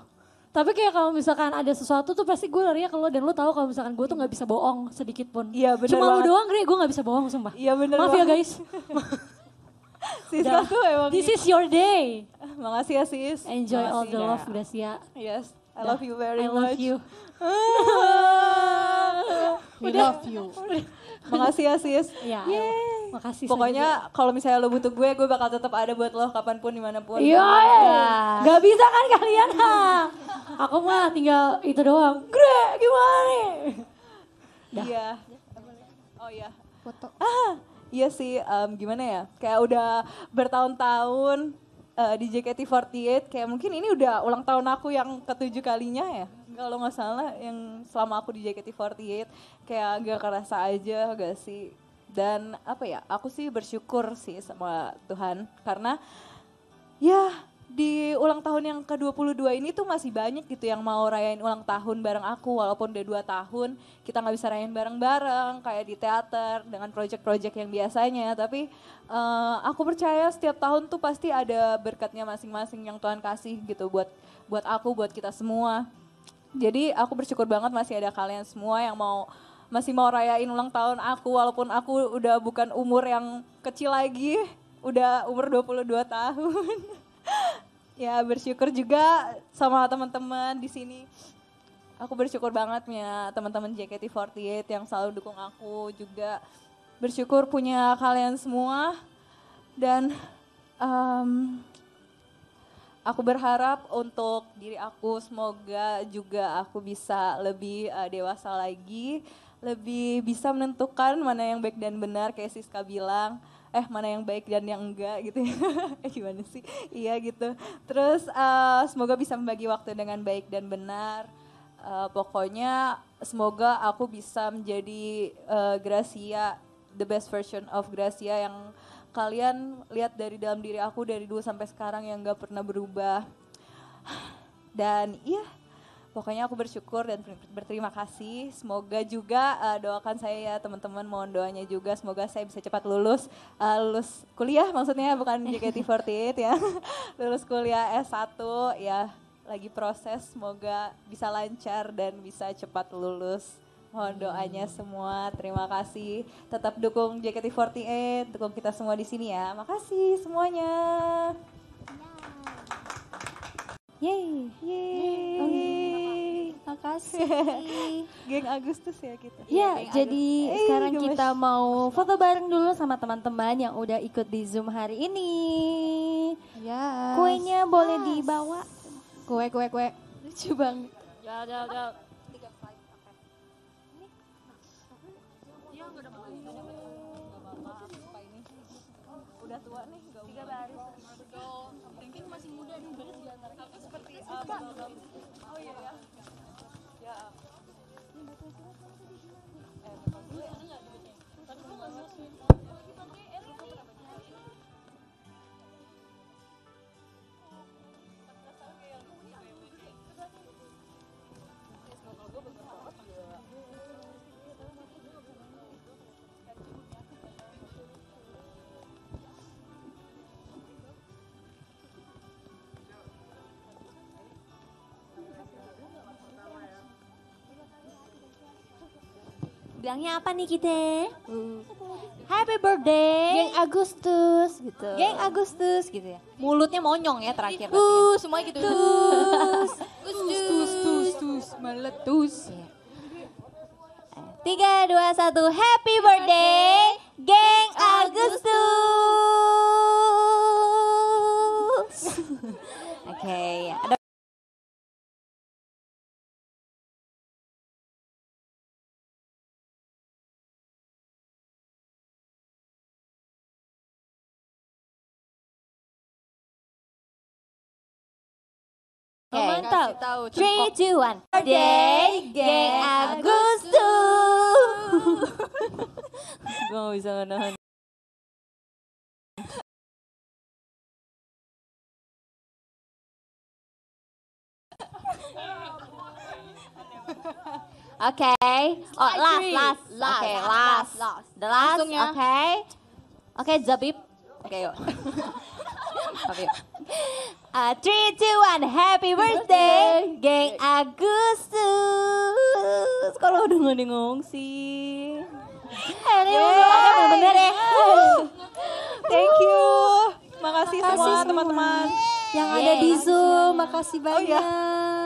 Speaker 3: tapi kayak kalau misalkan ada sesuatu tuh pasti gue lari ke lo dan lo tahu kalau misalkan gue tuh nggak bisa bohong sedikit pun. Iya benar. Cuma banget. lo doang, gue nggak bisa bohong sumpah. Iya benar. Maaf ya, banget. ya guys. Siswa tuh emang This gitu. is your day. Makasih ya sis. Enjoy Makasih all the ya. love Gracia. Yes. I Dah. love you very I much. I love you.
Speaker 2: We love you. Makasih ya sis. Iya. Yeah, Makasih. Pokoknya kalau misalnya lo butuh gue, gue bakal tetap ada buat lo kapanpun dimanapun. Iya. Yeah. Iya.
Speaker 3: Gak bisa kan kalian? Ha? Aku mah tinggal itu doang. Gre, gimana nih?
Speaker 2: Iya.
Speaker 1: Oh iya. Foto.
Speaker 2: Ah, iya sih. Um, gimana ya? Kayak udah bertahun-tahun uh, di JKT48 kayak mungkin ini udah ulang tahun aku yang ketujuh kalinya ya kalau nggak salah yang selama aku di JKT48 kayak agak kerasa aja gak sih dan apa ya aku sih bersyukur sih sama Tuhan karena ya di ulang tahun yang ke-22 ini tuh masih banyak gitu yang mau rayain ulang tahun bareng aku walaupun udah dua tahun kita nggak bisa rayain bareng-bareng kayak di teater dengan project-project yang biasanya tapi uh, aku percaya setiap tahun tuh pasti ada berkatnya masing-masing yang Tuhan kasih gitu buat buat aku buat kita semua jadi aku bersyukur banget masih ada kalian semua yang mau masih mau rayain ulang tahun aku walaupun aku udah bukan umur yang kecil lagi, udah umur 22 tahun. ya bersyukur juga sama teman-teman di sini. Aku bersyukur banget ya teman-teman JKT48 yang selalu dukung aku juga. Bersyukur punya kalian semua dan um, aku berharap untuk diri aku semoga juga aku bisa lebih uh, dewasa lagi lebih bisa menentukan mana yang baik dan benar kayak Siska bilang eh mana yang baik dan yang enggak gitu ya. eh gimana sih iya gitu terus uh, semoga bisa membagi waktu dengan baik dan benar uh, pokoknya semoga aku bisa menjadi uh, Gracia the best version of Gracia yang kalian lihat dari dalam diri aku dari dulu sampai sekarang yang gak pernah berubah dan iya Pokoknya aku bersyukur dan berterima kasih. Semoga juga uh, doakan saya ya teman-teman, mohon doanya juga semoga saya bisa cepat lulus uh, lulus kuliah maksudnya bukan JKT48 ya. lulus kuliah S1 ya lagi proses semoga bisa lancar dan bisa cepat lulus. Mohon doanya semua. Terima kasih. Tetap dukung JKT48, dukung kita semua di sini ya. Makasih semuanya. Yeay. Yeay. Yeay. Oh, iya. Makasih. Geng Agustus ya kita. Ya, ya jadi Agustus. sekarang hey, kita mau foto bareng dulu sama teman-teman yang udah ikut di Zoom hari ini. Ya. Yes. Kuenya boleh yes. dibawa. Kue kue kue. Lucu banget.
Speaker 3: Ya, ya, ya.
Speaker 2: bilangnya apa nih kita? Hmm. Happy birthday. Geng Agustus gitu. Geng Agustus gitu ya. Mulutnya monyong ya terakhir. Tuh, ya. semuanya gitu. Tus. tus, tus, tus, tus, meletus. Tiga, dua, satu. Happy birthday.
Speaker 4: tahu. Three,
Speaker 1: two, one. Birthday, Geng Agustus. Gue gak bisa nahan.
Speaker 4: Oke, okay. oh last, last, last, okay, last, last, last. last, oke, oke,
Speaker 2: ya. okay, Oke yuk.
Speaker 1: Oke yuk.
Speaker 2: Uh, three, two, one. Happy birthday, geng Agustus. Kalau udah ngedengong sih. Ini yeah. bener ya. Thank you. Makasih, Makasih semua teman-teman.
Speaker 1: Yang yeah. ada di Zoom, makasih banyak. Oh, iya.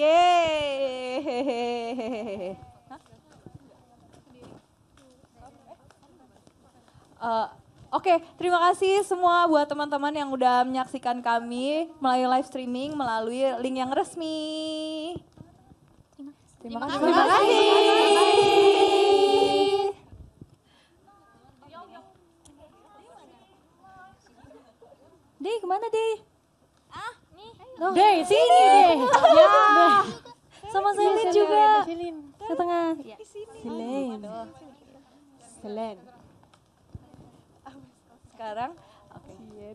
Speaker 2: Ye. Uh, eh, Oke, okay, terima kasih semua buat teman-teman yang udah menyaksikan kami melalui live streaming melalui link yang resmi. Terima kasih. Terima kasih. Terima kasih. Dei, kemana Dei? Ah, nih. Dei, sini. di sini. Selen. Selen. Sekarang Oke. Iya,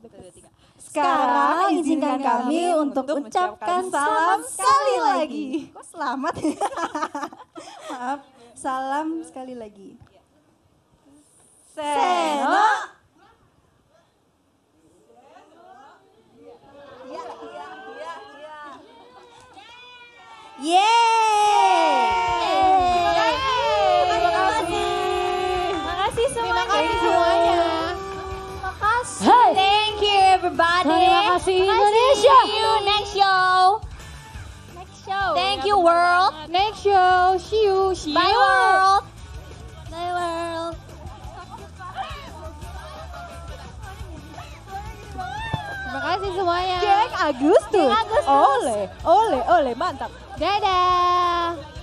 Speaker 2: Sekarang izinkan kami untuk ucapkan salam sekali lagi. Kok selamat? Ya? Maaf, salam sekali lagi.
Speaker 1: Seno. yeah! kasih Indonesia. See you next show. Next show. Thank you world.
Speaker 2: Next show. See you. See Bye you. world. Bye world.
Speaker 1: Terima kasih semuanya. Jack Agustus. Agustus. Oleh,
Speaker 2: oleh, oleh, mantap. Dadah.